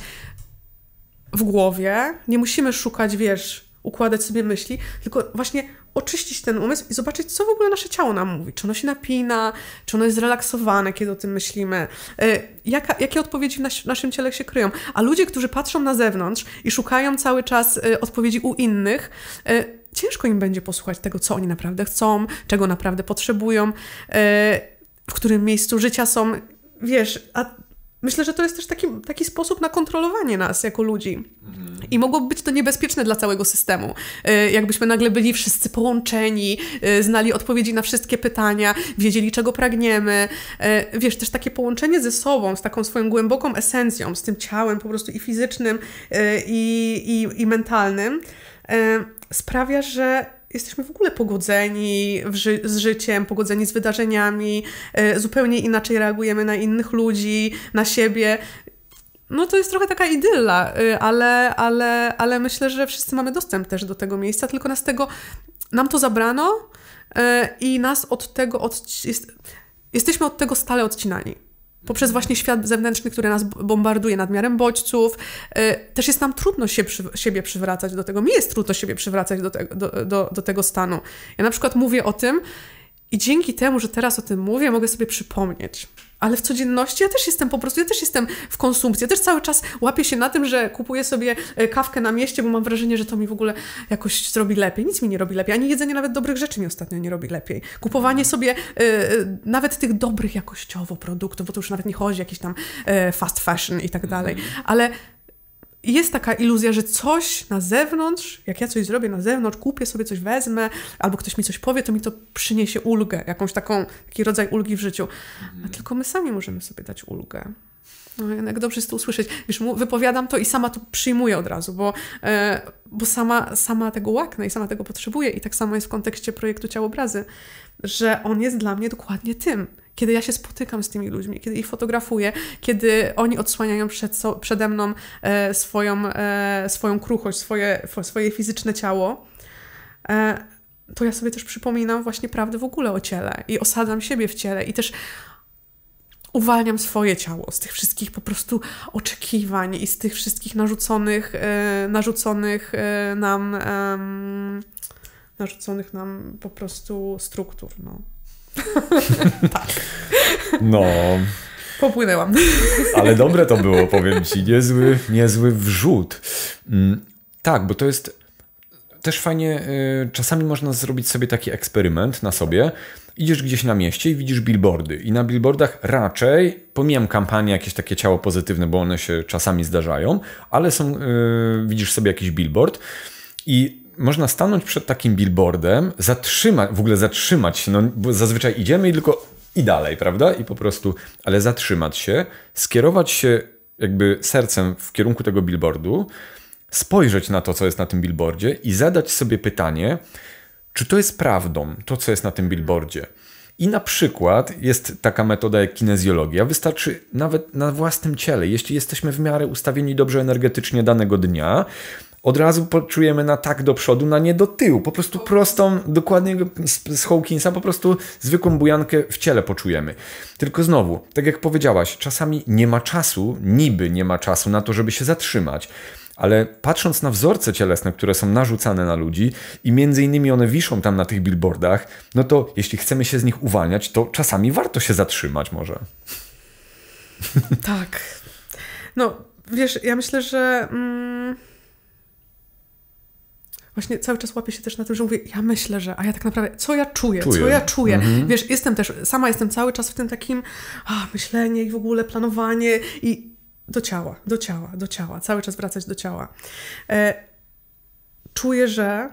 w głowie, nie musimy szukać, wiesz, układać sobie myśli, tylko właśnie oczyścić ten umysł i zobaczyć, co w ogóle nasze ciało nam mówi. Czy ono się napina, czy ono jest zrelaksowane, kiedy o tym myślimy, e, Jaka, jakie odpowiedzi w nas, naszym ciele się kryją. A ludzie, którzy patrzą na zewnątrz i szukają cały czas e, odpowiedzi u innych, e, ciężko im będzie posłuchać tego, co oni naprawdę chcą, czego naprawdę potrzebują, w którym miejscu życia są. Wiesz, a myślę, że to jest też taki, taki sposób na kontrolowanie nas jako ludzi. Mhm. I mogłoby być to niebezpieczne dla całego systemu. E, jakbyśmy nagle byli wszyscy połączeni, e, znali odpowiedzi na wszystkie pytania, wiedzieli, czego pragniemy. E, wiesz, też takie połączenie ze sobą, z taką swoją głęboką esencją, z tym ciałem po prostu i fizycznym, i, i, i mentalnym, sprawia, że jesteśmy w ogóle pogodzeni ży z życiem, pogodzeni z wydarzeniami, e, zupełnie inaczej reagujemy na innych ludzi, na siebie. No to jest trochę taka idylla, y, ale, ale, ale myślę, że wszyscy mamy dostęp też do tego miejsca, tylko nas tego, nam to zabrano y, i nas od tego, od, jest, jesteśmy od tego stale odcinani poprzez właśnie świat zewnętrzny, który nas bombarduje nadmiarem bodźców. Y, też jest nam trudno się przy, siebie przywracać do tego. Mi jest trudno siebie przywracać do, te, do, do, do tego stanu. Ja na przykład mówię o tym i dzięki temu, że teraz o tym mówię, mogę sobie przypomnieć ale w codzienności ja też jestem po prostu, ja też jestem w konsumpcji, ja też cały czas łapię się na tym, że kupuję sobie e, kawkę na mieście, bo mam wrażenie, że to mi w ogóle jakoś zrobi lepiej. Nic mi nie robi lepiej, ani jedzenie nawet dobrych rzeczy mi ostatnio nie robi lepiej. Kupowanie mhm. sobie e, e, nawet tych dobrych jakościowo produktów, bo to już nawet nie chodzi jakieś tam fast fashion i tak dalej, mhm. ale jest taka iluzja, że coś na zewnątrz, jak ja coś zrobię na zewnątrz, kupię sobie coś, wezmę, albo ktoś mi coś powie, to mi to przyniesie ulgę, jakąś taką, taki rodzaj ulgi w życiu. A mhm. tylko my sami możemy sobie dać ulgę. No, jednak dobrze jest to usłyszeć. Wiesz, wypowiadam to i sama to przyjmuję od razu, bo, e, bo sama, sama tego łaknę i sama tego potrzebuję. I tak samo jest w kontekście projektu Ciałobrazy, że on jest dla mnie dokładnie tym. Kiedy ja się spotykam z tymi ludźmi, kiedy ich fotografuję, kiedy oni odsłaniają przed przede mną e, swoją, e, swoją kruchość, swoje, swoje fizyczne ciało, e, to ja sobie też przypominam właśnie prawdę w ogóle o ciele i osadzam siebie w ciele i też uwalniam swoje ciało z tych wszystkich po prostu oczekiwań i z tych wszystkich narzuconych, e, narzuconych e, nam e, narzuconych nam po prostu struktur. No. tak. No. Popłynęłam. Ale dobre to było, powiem ci. Niezły, niezły wrzut. Mm, tak, bo to jest też fajnie, y, czasami można zrobić sobie taki eksperyment na sobie, idziesz gdzieś na mieście i widzisz billboardy. I na billboardach raczej, pomijam kampanie jakieś takie ciało pozytywne, bo one się czasami zdarzają, ale są, yy, widzisz sobie jakiś billboard i można stanąć przed takim billboardem, zatrzymać, w ogóle zatrzymać się, no bo zazwyczaj idziemy i tylko i dalej, prawda? I po prostu, ale zatrzymać się, skierować się jakby sercem w kierunku tego billboardu, spojrzeć na to, co jest na tym billboardzie i zadać sobie pytanie, czy to jest prawdą, to co jest na tym billboardzie. I na przykład jest taka metoda jak kinezjologia. Wystarczy nawet na własnym ciele, jeśli jesteśmy w miarę ustawieni dobrze energetycznie danego dnia, od razu poczujemy na tak do przodu, na nie do tyłu. Po prostu prostą, dokładnie z Hawkinsa, po prostu zwykłą bujankę w ciele poczujemy. Tylko znowu, tak jak powiedziałaś, czasami nie ma czasu, niby nie ma czasu na to, żeby się zatrzymać ale patrząc na wzorce cielesne, które są narzucane na ludzi i między innymi one wiszą tam na tych billboardach, no to jeśli chcemy się z nich uwalniać, to czasami warto się zatrzymać może. Tak. No, wiesz, ja myślę, że mm, właśnie cały czas łapię się też na tym, że mówię, ja myślę, że, a ja tak naprawdę, co ja czuję, czuję. co ja czuję. Mhm. Wiesz, jestem też, sama jestem cały czas w tym takim a, myślenie i w ogóle planowanie i do ciała, do ciała, do ciała, cały czas wracać do ciała. E, czuję, że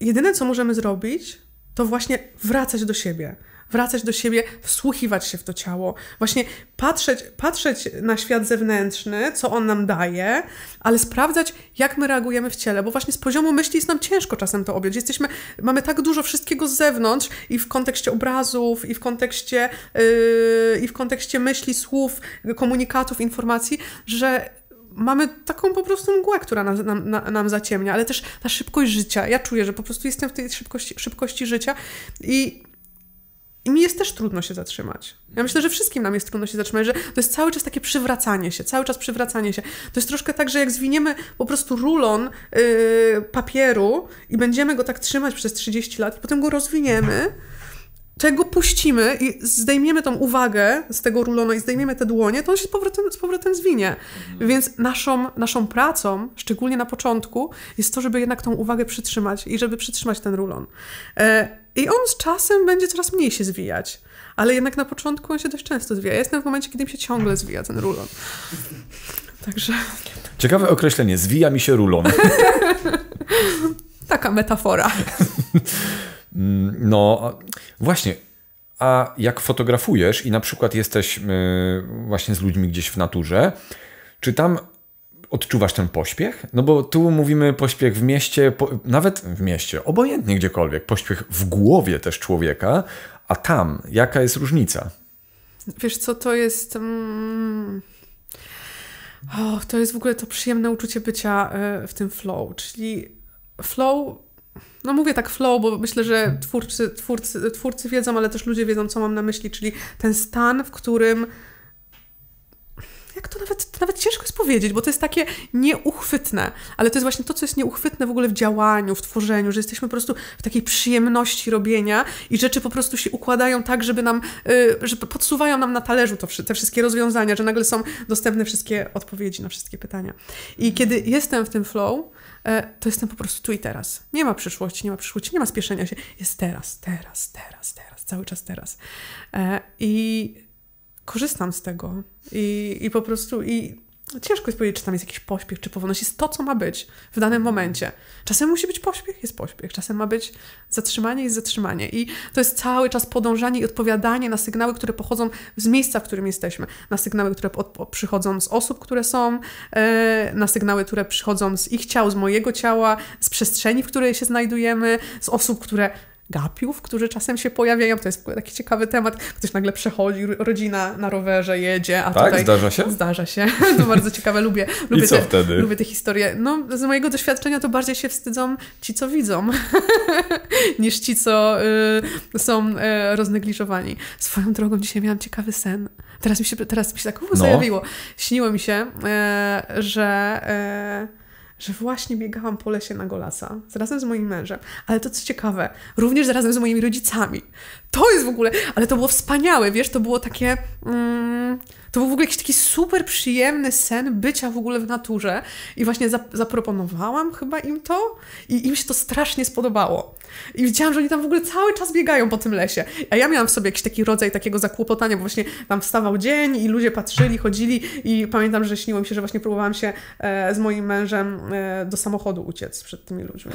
jedyne co możemy zrobić, to właśnie wracać do siebie, wracać do siebie, wsłuchiwać się w to ciało, właśnie patrzeć, patrzeć na świat zewnętrzny, co on nam daje, ale sprawdzać, jak my reagujemy w ciele, bo właśnie z poziomu myśli jest nam ciężko czasem to objąć. Jesteśmy, mamy tak dużo wszystkiego z zewnątrz i w kontekście obrazów, i w kontekście, yy, i w kontekście myśli, słów, komunikatów, informacji, że mamy taką po prostu mgłę, która nam, nam, nam, zaciemnia, ale też ta szybkość życia. Ja czuję, że po prostu jestem w tej szybkości, szybkości życia i i mi jest też trudno się zatrzymać. Ja myślę, że wszystkim nam jest trudno się zatrzymać, że to jest cały czas takie przywracanie się, cały czas przywracanie się. To jest troszkę tak, że jak zwiniemy po prostu rulon yy, papieru i będziemy go tak trzymać przez 30 lat, i potem go rozwiniemy, go puścimy i zdejmiemy tą uwagę z tego rulona i zdejmiemy te dłonie, to on się z powrotem, z powrotem zwinie. Mhm. Więc naszą, naszą pracą, szczególnie na początku, jest to, żeby jednak tą uwagę przytrzymać i żeby przytrzymać ten rulon. E, i on z czasem będzie coraz mniej się zwijać. Ale jednak na początku on się dość często zwija. jestem w momencie, kiedy mi się ciągle zwija ten rulon. Także. Ciekawe określenie. Zwija mi się rulon. Taka metafora. no, właśnie. A jak fotografujesz i na przykład jesteś y, właśnie z ludźmi gdzieś w naturze, czy tam odczuwasz ten pośpiech? No bo tu mówimy pośpiech w mieście, po, nawet w mieście, obojętnie gdziekolwiek, pośpiech w głowie też człowieka, a tam jaka jest różnica? Wiesz co, to jest... Mm... Oh, to jest w ogóle to przyjemne uczucie bycia e, w tym flow, czyli flow no mówię tak flow, bo myślę, że twórcy, twórcy, twórcy wiedzą, ale też ludzie wiedzą, co mam na myśli, czyli ten stan, w którym jak to nawet, to nawet ciężko jest powiedzieć, bo to jest takie nieuchwytne, ale to jest właśnie to, co jest nieuchwytne w ogóle w działaniu, w tworzeniu, że jesteśmy po prostu w takiej przyjemności robienia i rzeczy po prostu się układają tak, żeby nam, yy, że podsuwają nam na talerzu to, te wszystkie rozwiązania, że nagle są dostępne wszystkie odpowiedzi na wszystkie pytania. I mhm. kiedy jestem w tym flow, e, to jestem po prostu tu i teraz. Nie ma przyszłości, nie ma przyszłości, nie ma spieszenia się. Jest teraz, teraz, teraz, teraz, cały czas teraz. E, I korzystam z tego. I, i po prostu i ciężko jest powiedzieć, czy tam jest jakiś pośpiech, czy powolność. Jest to, co ma być w danym mhm. momencie. Czasem musi być pośpiech, jest pośpiech. Czasem ma być zatrzymanie, jest zatrzymanie. I to jest cały czas podążanie i odpowiadanie na sygnały, które pochodzą z miejsca, w którym jesteśmy. Na sygnały, które przychodzą z osób, które są, e, na sygnały, które przychodzą z ich ciał, z mojego ciała, z przestrzeni, w której się znajdujemy, z osób, które gapiów, którzy czasem się pojawiają. To jest taki ciekawy temat. Ktoś nagle przechodzi, rodzina na rowerze jedzie, a tak, tutaj... zdarza się? Zdarza się. To bardzo ciekawe. Lubię, lubię, I co te, wtedy? lubię te historie. No, z mojego doświadczenia to bardziej się wstydzą ci, co widzą, niż ci, co y, są y, roznegliżowani. Swoją drogą dzisiaj miałam ciekawy sen. Teraz mi się, teraz mi się tak no. zajawiło. Śniło mi się, y, że... Y, że właśnie biegałam po lesie na Golasa razem z moim mężem, ale to co ciekawe, również razem z moimi rodzicami. To jest w ogóle, ale to było wspaniałe, wiesz, to było takie. Mm, to był w ogóle jakiś taki super przyjemny sen bycia w ogóle w naturze i właśnie zaproponowałam chyba im to i im się to strasznie spodobało. I widziałam, że oni tam w ogóle cały czas biegają po tym lesie. A ja miałam w sobie jakiś taki rodzaj takiego zakłopotania, bo właśnie tam wstawał dzień i ludzie patrzyli, chodzili i pamiętam, że śniło mi się, że właśnie próbowałam się e, z moim mężem e, do samochodu uciec przed tymi ludźmi.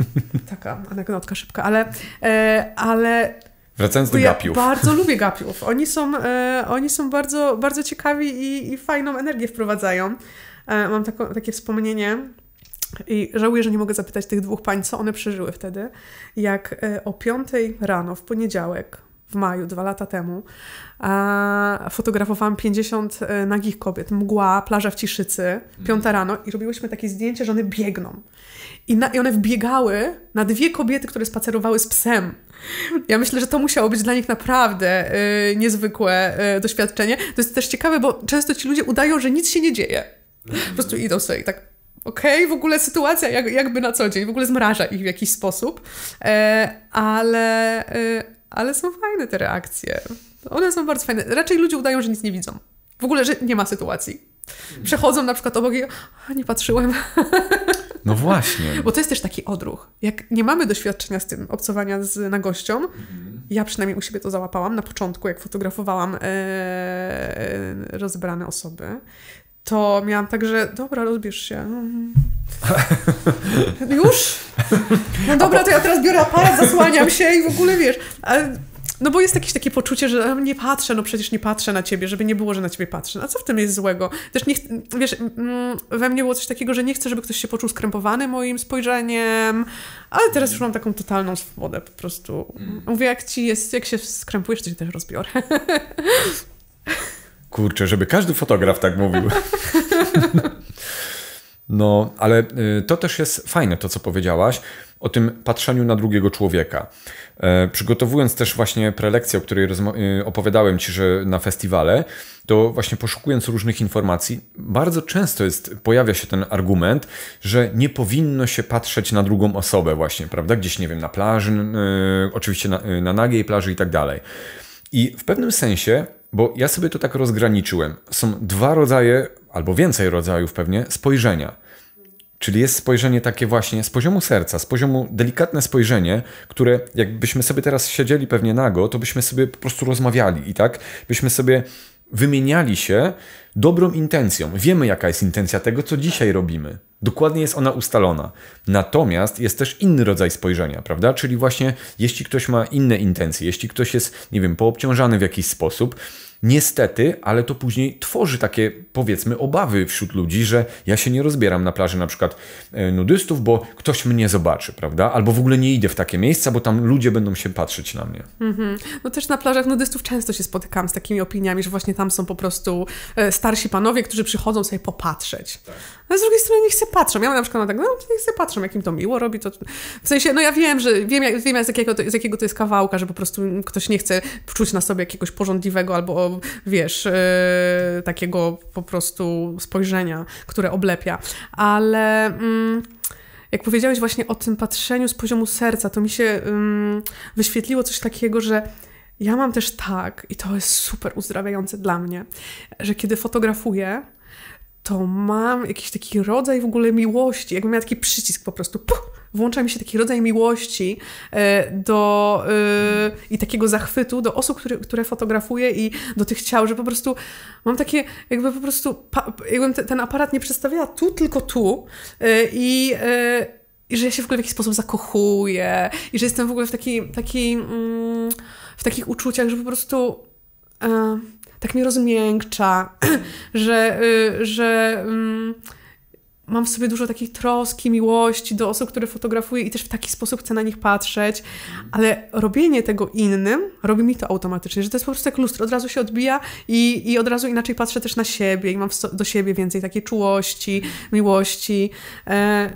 Taka anegdotka szybka, ale, e, ale Wracając do ja gapiów. bardzo lubię gapiów. Oni są, e, oni są bardzo, bardzo ciekawi i, i fajną energię wprowadzają. E, mam tako, takie wspomnienie, i żałuję, że nie mogę zapytać tych dwóch pań, co one przeżyły wtedy, jak e, o 5 rano w poniedziałek w maju, dwa lata temu, a, fotografowałam 50 e, nagich kobiet, mgła, plaża w Ciszycy, mm. piąta rano i robiłyśmy takie zdjęcie, że one biegną. I, na, I one wbiegały na dwie kobiety, które spacerowały z psem. Ja myślę, że to musiało być dla nich naprawdę y, niezwykłe y, doświadczenie. To jest też ciekawe, bo często ci ludzie udają, że nic się nie dzieje. Po prostu idą sobie i tak okej, okay, w ogóle sytuacja jak, jakby na co dzień, w ogóle zmraża ich w jakiś sposób, e, ale, e, ale są fajne te reakcje. One są bardzo fajne. Raczej ludzie udają, że nic nie widzą. W ogóle, że nie ma sytuacji. Przechodzą na przykład obok i nie patrzyłem. No właśnie. Bo to jest też taki odruch. Jak nie mamy doświadczenia z tym obcowania z nagością, mhm. ja przynajmniej u siebie to załapałam na początku, jak fotografowałam e, osoby, to miałam także, dobra, rozbierz się. Już? No dobra, to ja teraz biorę aparat, zasłaniam się i w ogóle wiesz. Ale no bo jest jakieś takie poczucie, że nie patrzę, no przecież nie patrzę na ciebie, żeby nie było, że na ciebie patrzę. A co w tym jest złego? Też nie, wiesz, we mnie było coś takiego, że nie chcę, żeby ktoś się poczuł skrępowany moim spojrzeniem, ale teraz mm. już mam taką totalną swobodę po prostu. Mm. Mówię, jak ci jest, jak się skrępujesz, to się też rozbiorę. Kurczę, żeby każdy fotograf tak mówił. No, ale y, to też jest fajne, to co powiedziałaś o tym patrzeniu na drugiego człowieka. E, przygotowując też właśnie prelekcję, o której e, opowiadałem Ci, że na festiwale, to właśnie poszukując różnych informacji, bardzo często jest, pojawia się ten argument, że nie powinno się patrzeć na drugą osobę właśnie, prawda? Gdzieś, nie wiem, na plaży, e, oczywiście na, na nagiej plaży i tak dalej. I w pewnym sensie, bo ja sobie to tak rozgraniczyłem, są dwa rodzaje, albo więcej rodzajów pewnie, spojrzenia. Czyli jest spojrzenie takie właśnie z poziomu serca, z poziomu delikatne spojrzenie, które jakbyśmy sobie teraz siedzieli pewnie nago, to byśmy sobie po prostu rozmawiali i tak byśmy sobie wymieniali się dobrą intencją. Wiemy, jaka jest intencja tego, co dzisiaj robimy. Dokładnie jest ona ustalona. Natomiast jest też inny rodzaj spojrzenia, prawda? Czyli właśnie jeśli ktoś ma inne intencje, jeśli ktoś jest, nie wiem, poobciążany w jakiś sposób, Niestety, ale to później tworzy takie, powiedzmy, obawy wśród ludzi, że ja się nie rozbieram na plaży na przykład e, nudystów, bo ktoś mnie zobaczy, prawda? Albo w ogóle nie idę w takie miejsca, bo tam ludzie będą się patrzeć na mnie. Mm -hmm. No też na plażach nudystów często się spotykam z takimi opiniami, że właśnie tam są po prostu e, starsi panowie, którzy przychodzą sobie popatrzeć. Tak ale no, z drugiej strony niech się patrzą. Ja mam na przykład na tak, no niech się patrzą, jakim to miło robi. To... W sensie, no ja wiem, że wiem, wiem z, jakiego to, z jakiego to jest kawałka, że po prostu ktoś nie chce czuć na sobie jakiegoś porządliwego albo, wiesz, yy, takiego po prostu spojrzenia, które oblepia. Ale... Mm, jak powiedziałeś właśnie o tym patrzeniu z poziomu serca, to mi się mm, wyświetliło coś takiego, że ja mam też tak, i to jest super uzdrawiające dla mnie, że kiedy fotografuję, to mam jakiś taki rodzaj w ogóle miłości, jakbym miała taki przycisk po prostu. Puh, włącza mi się taki rodzaj miłości e, do, yy, i takiego zachwytu do osób, które, które fotografuję i do tych ciał, że po prostu mam takie, jakby po prostu, jakbym te, ten aparat nie przedstawiała tu, tylko tu e, i yy, yy, że ja się w ogóle w jakiś sposób zakochuję i że jestem w ogóle w, taki, taki, mm, w takich uczuciach, że po prostu tak mnie rozmiękcza, że, y, że mm, mam w sobie dużo takiej troski, miłości do osób, które fotografuję i też w taki sposób chcę na nich patrzeć, ale robienie tego innym robi mi to automatycznie, że to jest po prostu jak lustro, od razu się odbija i, i od razu inaczej patrzę też na siebie i mam do siebie więcej takiej czułości, miłości. E,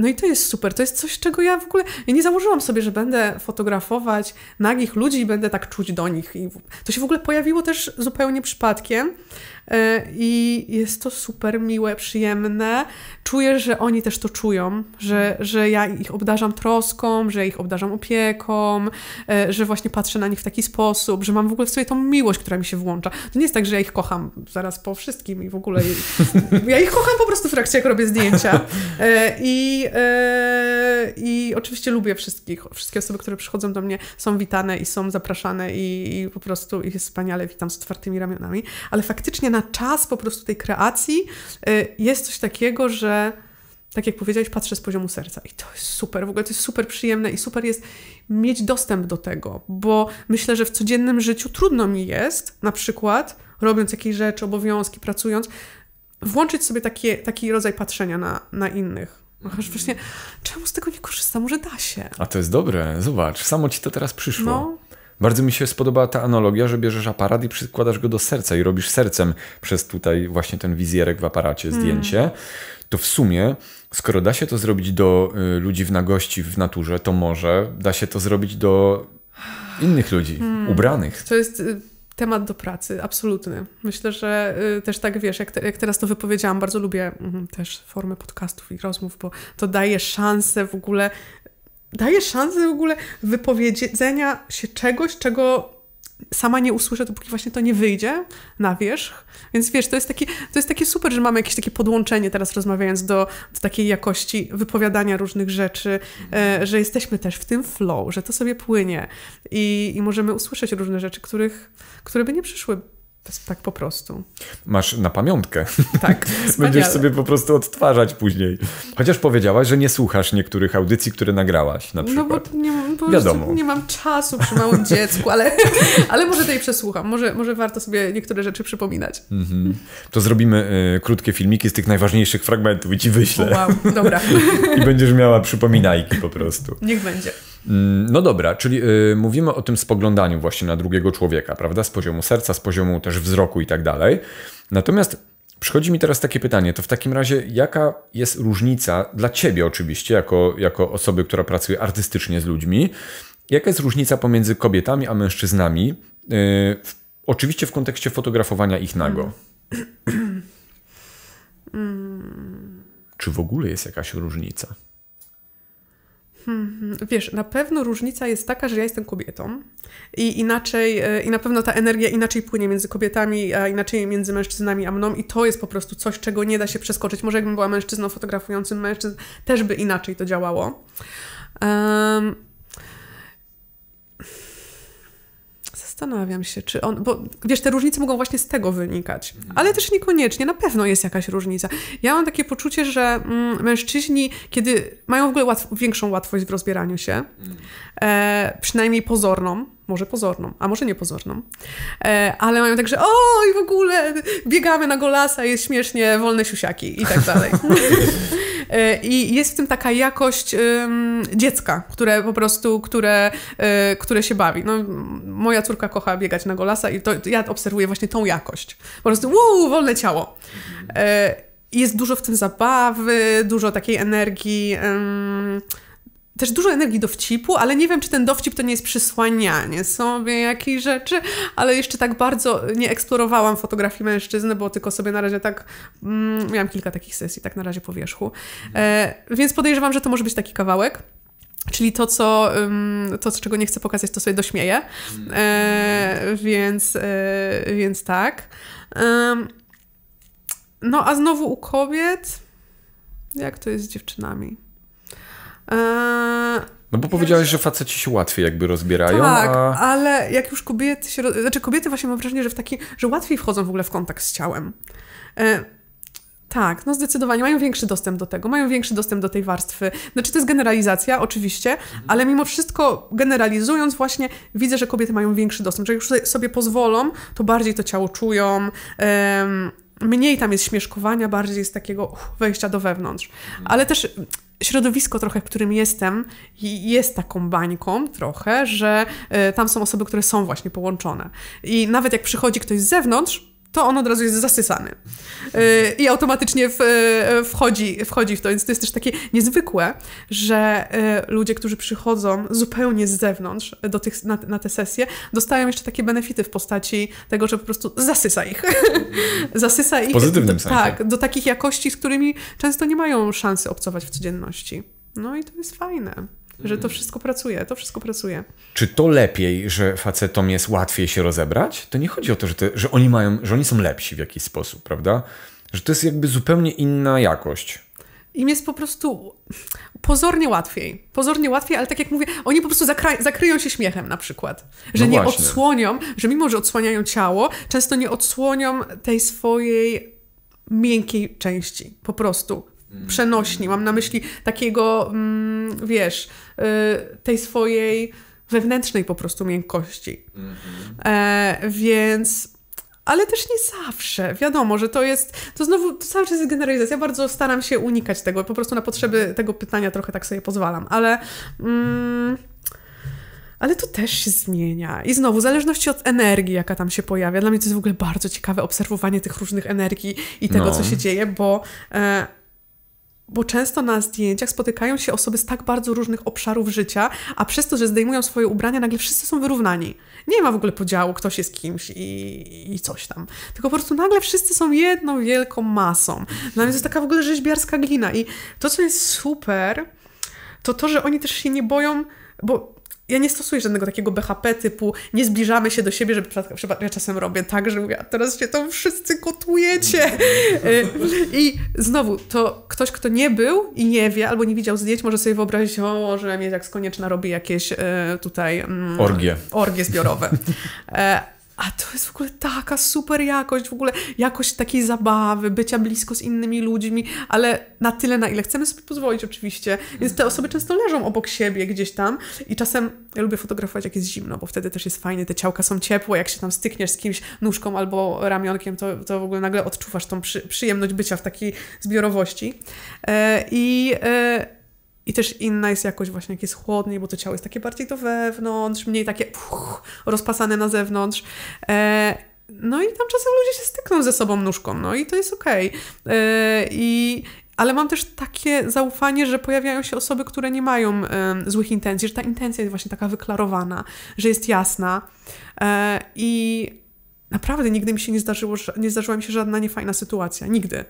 no i to jest super, to jest coś, czego ja w ogóle ja nie założyłam sobie, że będę fotografować nagich ludzi i będę tak czuć do nich. I to się w ogóle pojawiło też zupełnie przypadkiem. E, i jest to super miłe, przyjemne. Czuję, że oni też to czują, że, że ja ich obdarzam troską, że ich obdarzam opieką, e, że właśnie patrzę na nich w taki sposób, że mam w ogóle w sobie tą miłość, która mi się włącza. To nie jest tak, że ja ich kocham zaraz po wszystkim i w ogóle ja ich kocham po prostu w trakcie, jak robię zdjęcia. E, I, i oczywiście lubię wszystkich. Wszystkie osoby, które przychodzą do mnie są witane i są zapraszane i, i po prostu ich jest wspaniale, witam z otwartymi ramionami. Ale faktycznie na na czas po prostu tej kreacji y, jest coś takiego, że tak jak powiedziałeś, patrzę z poziomu serca i to jest super, w ogóle to jest super przyjemne i super jest mieć dostęp do tego, bo myślę, że w codziennym życiu trudno mi jest, na przykład robiąc jakieś rzeczy, obowiązki, pracując, włączyć sobie takie, taki rodzaj patrzenia na, na innych. Aż mhm. właśnie, czemu z tego nie korzystam? Może da się. A to jest dobre, zobacz, samo ci to teraz przyszło. No. Bardzo mi się spodobała ta analogia, że bierzesz aparat i przykładasz go do serca i robisz sercem przez tutaj właśnie ten wizjerek w aparacie hmm. zdjęcie. Hmm. To w sumie, skoro da się to zrobić do y, ludzi w nagości, w naturze, to może da się to zrobić do innych ludzi, hmm. ubranych. To jest y, temat do pracy, absolutny. Myślę, że y, też tak wiesz, jak, te, jak teraz to wypowiedziałam, bardzo lubię mhm, też formy podcastów i rozmów, bo to daje szansę w ogóle daje szansę w ogóle wypowiedzenia się czegoś, czego sama nie usłyszę, dopóki właśnie to nie wyjdzie na wierzch. Więc wiesz, to jest takie, to jest takie super, że mamy jakieś takie podłączenie teraz rozmawiając do, do takiej jakości wypowiadania różnych rzeczy, e, mhm. że jesteśmy też w tym flow, że to sobie płynie i, i możemy usłyszeć różne rzeczy, których, które by nie przyszły tak po prostu. Masz na pamiątkę. Tak. Będziesz sobie po prostu odtwarzać później. Chociaż powiedziałaś, że nie słuchasz niektórych audycji, które nagrałaś na przykład. No bo nie, bo Wiadomo. nie mam czasu przy małym dziecku, ale, ale może tej przesłucham. Może, może warto sobie niektóre rzeczy przypominać. Mhm. To zrobimy y, krótkie filmiki z tych najważniejszych fragmentów i ci wyślę. wow, dobra. I będziesz miała przypominajki po prostu. Niech będzie. Mm, no dobra, czyli y, mówimy o tym spoglądaniu właśnie na drugiego człowieka, prawda? Z poziomu serca, z poziomu też wzroku i tak dalej. Natomiast przychodzi mi teraz takie pytanie, to w takim razie jaka jest różnica dla ciebie oczywiście, jako, jako osoby, która pracuje artystycznie z ludźmi, jaka jest różnica pomiędzy kobietami a mężczyznami, y, w, oczywiście w kontekście fotografowania ich nago? Mm. Czy w ogóle jest jakaś różnica? Hmm, wiesz, na pewno różnica jest taka, że ja jestem kobietą i inaczej, e, i na pewno ta energia inaczej płynie między kobietami, a inaczej między mężczyznami a mną i to jest po prostu coś, czego nie da się przeskoczyć. Może jakbym była mężczyzną fotografującym mężczyzn, też by inaczej to działało. Um, Zastanawiam się, czy on, bo wiesz, te różnice mogą właśnie z tego wynikać, ale też niekoniecznie, na pewno jest jakaś różnica. Ja mam takie poczucie, że mm, mężczyźni, kiedy mają w ogóle łatw większą łatwość w rozbieraniu się, e, przynajmniej pozorną, może pozorną, a może niepozorną, e, ale mają także, o i w ogóle biegamy na golasa, jest śmiesznie, wolne siusiaki i tak dalej. E, I jest w tym taka jakość um, dziecka, które po prostu, które, y, które się bawi. No, moja córka kocha biegać na golasa i to, ja obserwuję właśnie tą jakość. Po prostu uuu, wolne ciało. Y, jest dużo w tym zabawy, dużo takiej energii. Y, też dużo energii do wcipu, ale nie wiem, czy ten dowcip to nie jest przysłanianie sobie jakichś rzeczy, ale jeszcze tak bardzo nie eksplorowałam fotografii mężczyzny, bo tylko sobie na razie tak. Mm, miałam kilka takich sesji, tak na razie po wierzchu. E, więc podejrzewam, że to może być taki kawałek. Czyli to, co, to, czego nie chcę pokazać, to sobie dośmieję. E, więc, e, więc tak. no a znowu u kobiet. Jak to jest z dziewczynami? Eee, no bo powiedziałeś, że faceci się łatwiej jakby rozbierają. Tak, a... ale jak już kobiety się. Znaczy, kobiety właśnie mam wrażenie, że w taki, że łatwiej wchodzą w ogóle w kontakt z ciałem. Eee, tak, no zdecydowanie. Mają większy dostęp do tego, mają większy dostęp do tej warstwy. Znaczy, to jest generalizacja, oczywiście, mhm. ale mimo wszystko, generalizując, właśnie widzę, że kobiety mają większy dostęp. Że już sobie pozwolą, to bardziej to ciało czują. Mniej tam jest śmieszkowania, bardziej jest takiego wejścia do wewnątrz. Mhm. Ale też środowisko trochę, w którym jestem, jest taką bańką trochę, że e, tam są osoby, które są właśnie połączone. I nawet jak przychodzi ktoś z zewnątrz, to on od razu jest zasysany. Y, I automatycznie w, y, wchodzi, wchodzi w to. Więc to jest też takie niezwykłe, że y, ludzie, którzy przychodzą zupełnie z zewnątrz do tych, na, na te sesje, dostają jeszcze takie benefity w postaci tego, że po prostu zasysa ich. zasysa ich. W pozytywnym sensie. Tak, do takich jakości, z którymi często nie mają szansy obcować w codzienności. No i to jest fajne że to wszystko pracuje, to wszystko pracuje. Czy to lepiej, że facetom jest łatwiej się rozebrać? To nie chodzi o to, że, te, że oni mają, że oni są lepsi w jakiś sposób, prawda? Że to jest jakby zupełnie inna jakość im jest po prostu pozornie łatwiej. Pozornie łatwiej, ale tak jak mówię, oni po prostu zakry zakryją się śmiechem na przykład. Że no nie właśnie. odsłonią, że mimo, że odsłaniają ciało, często nie odsłonią tej swojej miękkiej części. Po prostu. Mm. przenośni. Mam na myśli takiego, mm, wiesz, y, tej swojej wewnętrznej po prostu miękkości. Mm -hmm. e, więc. Ale też nie zawsze. Wiadomo, że to jest. To znowu to cały czas jest generalizacja. Ja bardzo staram się unikać tego. Po prostu na potrzeby tego pytania trochę tak sobie pozwalam, ale. Mm, ale to też się zmienia. I znowu, w zależności od energii, jaka tam się pojawia. Dla mnie to jest w ogóle bardzo ciekawe obserwowanie tych różnych energii i tego, no. co się dzieje, bo. E, bo często na zdjęciach spotykają się osoby z tak bardzo różnych obszarów życia, a przez to, że zdejmują swoje ubrania, nagle wszyscy są wyrównani. Nie ma w ogóle podziału, ktoś z kimś i, i coś tam. Tylko po prostu nagle wszyscy są jedną wielką masą. No więc to jest taka w ogóle rzeźbiarska glina. I to, co jest super, to to, że oni też się nie boją, bo ja nie stosuję żadnego takiego BHP typu nie zbliżamy się do siebie, żeby ja czasem robię tak, że mówię, a teraz się to wszyscy kotujecie. E, I znowu, to ktoś, kto nie był i nie wie, albo nie widział zdjęć, może sobie wyobrazić, o, że jak z konieczna robi jakieś e, tutaj... Mm, orgie. Orgie zbiorowe. E, a to jest w ogóle taka super jakość, w ogóle jakość takiej zabawy, bycia blisko z innymi ludźmi, ale na tyle, na ile chcemy sobie pozwolić oczywiście. Więc te osoby często leżą obok siebie gdzieś tam i czasem ja lubię fotografować jak jest zimno, bo wtedy też jest fajnie, te ciałka są ciepłe, jak się tam stykniesz z kimś nóżką albo ramionkiem, to, to w ogóle nagle odczuwasz tą przy, przyjemność bycia w takiej zbiorowości. E, I... E, i też inna jest jakoś właśnie, jak jest chłodniej, bo to ciało jest takie bardziej do wewnątrz, mniej takie uch, rozpasane na zewnątrz. E, no i tam czasem ludzie się stykną ze sobą nóżką, no i to jest okej. Okay. E, I ale mam też takie zaufanie, że pojawiają się osoby, które nie mają złych intencji, że ta intencja jest właśnie taka wyklarowana, że jest jasna. E, I naprawdę nigdy mi się nie zdarzyło, nie zdarzyła mi się żadna niefajna sytuacja, nigdy.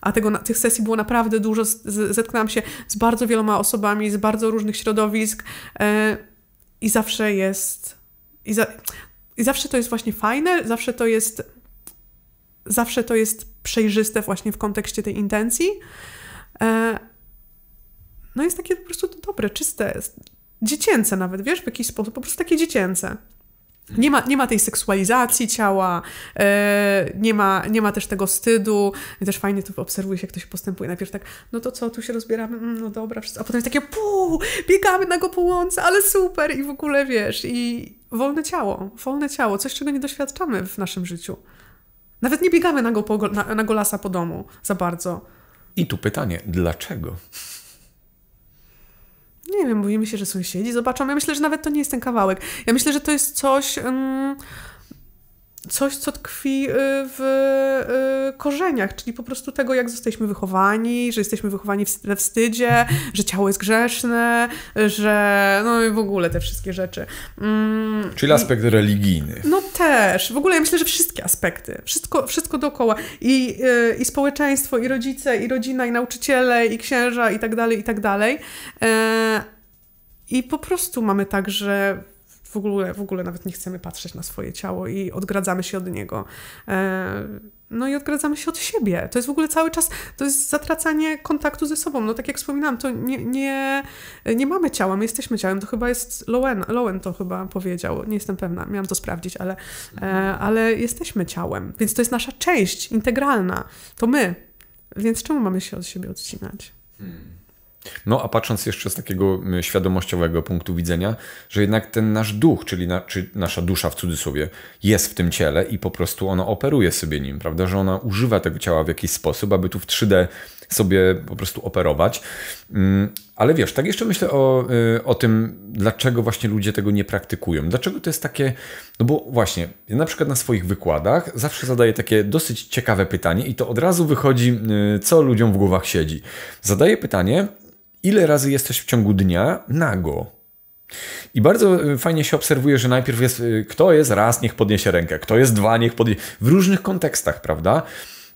A tego, tych sesji było naprawdę dużo, zetknęłam się z bardzo wieloma osobami, z bardzo różnych środowisk e, i zawsze jest, i, za, i zawsze to jest właśnie fajne, zawsze to jest, zawsze to jest przejrzyste właśnie w kontekście tej intencji. E, no jest takie po prostu dobre, czyste, dziecięce nawet, wiesz, w jakiś sposób, po prostu takie dziecięce. Nie ma, nie ma tej seksualizacji ciała, e, nie, ma, nie ma też tego stydu. I też fajnie to się, jak to się postępuje. Najpierw tak, no to co, tu się rozbieramy, mm, no dobra, wszystko. a potem jest takie, puu, biegamy na łące, ale super i w ogóle wiesz. I wolne ciało, wolne ciało, coś, czego nie doświadczamy w naszym życiu. Nawet nie biegamy na, go po, na, na golasa po domu za bardzo. I tu pytanie, dlaczego? nie wiem, boimy się, że sąsiedzi zobaczą. Ja myślę, że nawet to nie jest ten kawałek. Ja myślę, że to jest coś coś, co tkwi y, w y, korzeniach, czyli po prostu tego, jak zostaliśmy wychowani, że jesteśmy wychowani we wstydzie, że ciało jest grzeszne, że no i w ogóle te wszystkie rzeczy. Mm, czyli aspekt i, religijny. No też. W ogóle ja myślę, że wszystkie aspekty. Wszystko, wszystko dookoła. I, y, I społeczeństwo, i rodzice, i rodzina, i nauczyciele, i księża, i tak dalej, i tak dalej. E, I po prostu mamy tak, że w ogóle, w ogóle nawet nie chcemy patrzeć na swoje ciało i odgradzamy się od niego. E, no i odgradzamy się od siebie. To jest w ogóle cały czas, to jest zatracanie kontaktu ze sobą. No tak jak wspominałam, to nie, nie, nie mamy ciała, my jesteśmy ciałem. To chyba jest Lowen, Lowen to chyba powiedział, nie jestem pewna, miałam to sprawdzić, ale, e, ale jesteśmy ciałem. Więc to jest nasza część integralna. To my. Więc czemu mamy się od siebie odcinać? Hmm. No a patrząc jeszcze z takiego y, świadomościowego punktu widzenia, że jednak ten nasz duch, czyli, na, nasza dusza w cudzysłowie, jest w tym ciele i po prostu ona operuje sobie nim, prawda? Że ona używa tego ciała w jakiś sposób, aby tu w 3D sobie po prostu operować. Mm, ale wiesz, tak jeszcze myślę o, y, o tym, dlaczego właśnie ludzie tego nie praktykują. Dlaczego to jest takie, no bo właśnie, ja na przykład na swoich wykładach zawsze zadaję takie dosyć ciekawe pytanie i to od razu wychodzi, y, co ludziom w głowach siedzi. Zadaję pytanie, ile razy jesteś w ciągu dnia nago. I bardzo e, fajnie się obserwuje, że najpierw jest, e, kto jest raz, niech podniesie rękę, kto jest dwa, niech podniesie. W różnych kontekstach, prawda?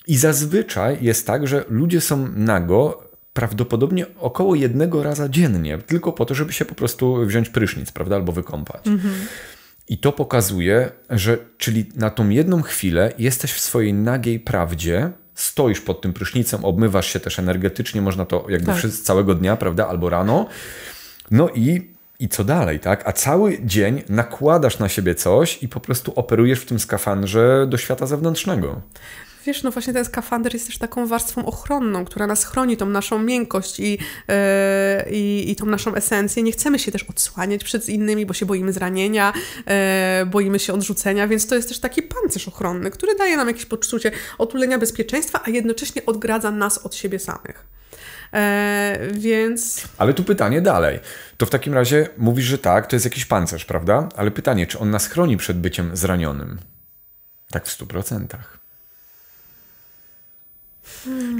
I zazwyczaj jest tak, że ludzie są nago prawdopodobnie około jednego raza dziennie, tylko po to, żeby się po prostu wziąć prysznic, prawda, albo wykąpać. I to pokazuje, że czyli na tą jedną chwilę jesteś w swojej nagiej prawdzie, stoisz pod tym prysznicem, obmywasz się też energetycznie, można to jakby tak. przez całego dnia, prawda, albo rano. No i, i co dalej, tak? A cały dzień nakładasz na siebie coś i po prostu operujesz w tym skafandrze do świata zewnętrznego wiesz, no właśnie ten skafander jest też taką warstwą ochronną, która nas chroni, tą naszą miękkość i, yy, i, tą naszą esencję. Nie chcemy się też odsłaniać przed innymi, bo się boimy zranienia, yy, boimy się odrzucenia, więc to jest też taki pancerz ochronny, który daje nam jakieś poczucie otulenia bezpieczeństwa, a jednocześnie odgradza nas od siebie samych. E, więc. Ale tu pytanie dalej. To w takim razie mówisz, że tak, to jest jakiś pancerz, prawda? Ale pytanie, czy on nas chroni przed byciem zranionym? Tak w stu procentach.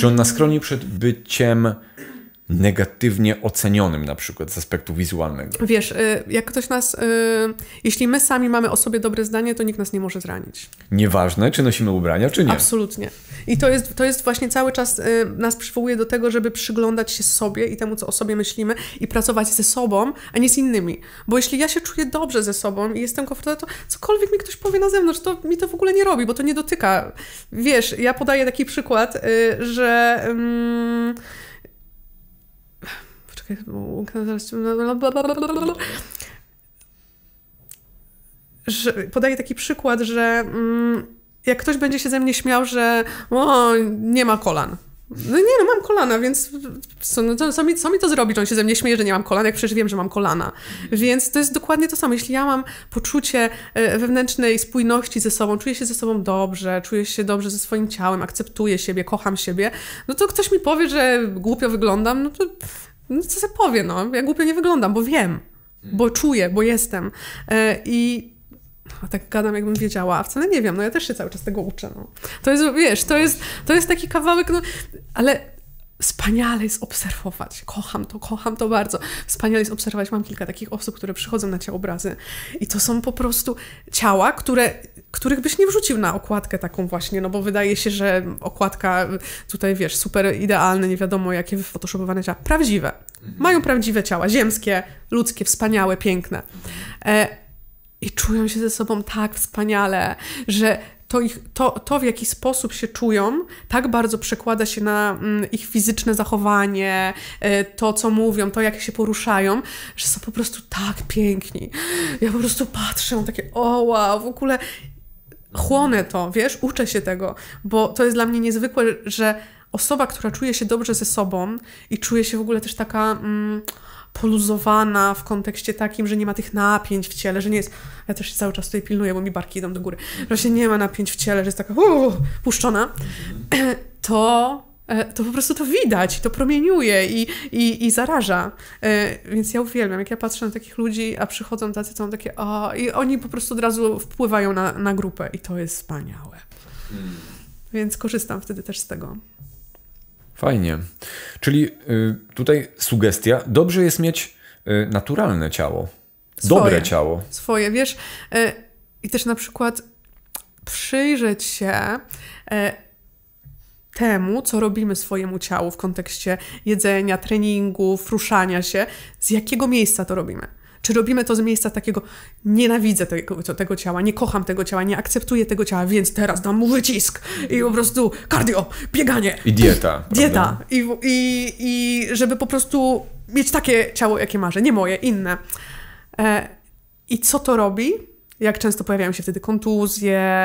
Czy on nas chroni przed byciem negatywnie ocenionym na przykład z aspektu wizualnego. Wiesz, y, jak ktoś nas, y, jeśli my sami mamy o sobie dobre zdanie, to nikt nas nie może zranić. Nieważne, czy nosimy ubrania, czy nie. Absolutnie. I to jest, to jest właśnie cały czas y, nas przywołuje do tego, żeby przyglądać się sobie i temu, co o sobie myślimy i pracować ze sobą, a nie z innymi. Bo jeśli ja się czuję dobrze ze sobą i jestem komfortowa, to cokolwiek mi ktoś powie na zewnątrz, to mi to w ogóle nie robi, bo to nie dotyka. Wiesz, ja podaję taki przykład, że... Mm, Czekaj, zaraz... Że podaję taki przykład, że mm, jak ktoś będzie się ze mnie śmiał, że o, nie ma kolan. No nie, no mam kolana, więc co, no, co, mi, co mi to zrobić? On się ze mnie śmieje, że nie mam kolan, jak przecież wiem, że mam kolana. Więc to jest dokładnie to samo. Jeśli ja mam poczucie e, wewnętrznej spójności ze sobą, czuję się ze sobą dobrze, czuję się dobrze ze swoim ciałem, akceptuję siebie, kocham siebie, no to ktoś mi powie, że głupio wyglądam, no to nic no co se powie, no, ja głupio nie wyglądam, bo wiem, mm. bo czuję, bo jestem. E, I tak gadam, jakbym wiedziała, a wcale nie wiem, no ja też się cały czas tego uczę. No. To jest, wiesz, to jest, to jest taki kawałek, no, ale wspaniale jest obserwować. Kocham to, kocham to bardzo. Wspaniale jest obserwować. Mam kilka takich osób, które przychodzą na cię obrazy i to są po prostu ciała, które których byś nie wrzucił na okładkę taką właśnie, no bo wydaje się, że okładka tutaj, wiesz, super idealne, nie wiadomo jakie wyfotoshopowane ciała, prawdziwe. Mhm. Mają prawdziwe ciała, ziemskie, ludzkie, wspaniałe, piękne. E, i czują się ze sobą tak wspaniale, że to, ich, to, to, w jaki sposób się czują, tak bardzo przekłada się na mm, ich fizyczne zachowanie, e, to co mówią, to jak się poruszają, że są po prostu tak piękni. Ja po prostu patrzę, takie, o wow, w ogóle chłonę to, wiesz, uczę się tego, bo to jest dla mnie niezwykłe, że osoba, która czuje się dobrze ze sobą i czuje się w ogóle też taka mm, poluzowana w kontekście takim, że nie ma tych napięć w ciele, że nie jest. Ja też się cały czas tutaj pilnuję, bo mi barki idą do góry. Że się nie ma napięć w ciele, że jest taka uu, puszczona, to E, to po prostu to widać, to promieniuje i, i, i zaraża. E, więc ja uwielbiam, jak ja patrzę na takich ludzi, a przychodzą tacy, to mam takie o, i oni po prostu od razu wpływają na, na grupę i to jest wspaniałe. Hmm. Więc korzystam wtedy też z tego. Fajnie. Czyli y, tutaj sugestia, dobrze jest mieć y, naturalne ciało, swoje, dobre ciało. Swoje, wiesz, y, i też na przykład przyjrzeć się y, temu, co robimy swojemu ciału w kontekście jedzenia, treningu, ruszania się, z jakiego miejsca to robimy. Czy robimy to z miejsca takiego, nienawidzę tego, tego ciała, nie kocham tego ciała, nie akceptuję tego ciała, więc teraz dam mu wycisk i po prostu cardio, bieganie. I dieta. dieta. I, i, I żeby po prostu mieć takie ciało, jakie marzę, nie moje, inne. E, I co to robi? jak często pojawiają się wtedy kontuzje,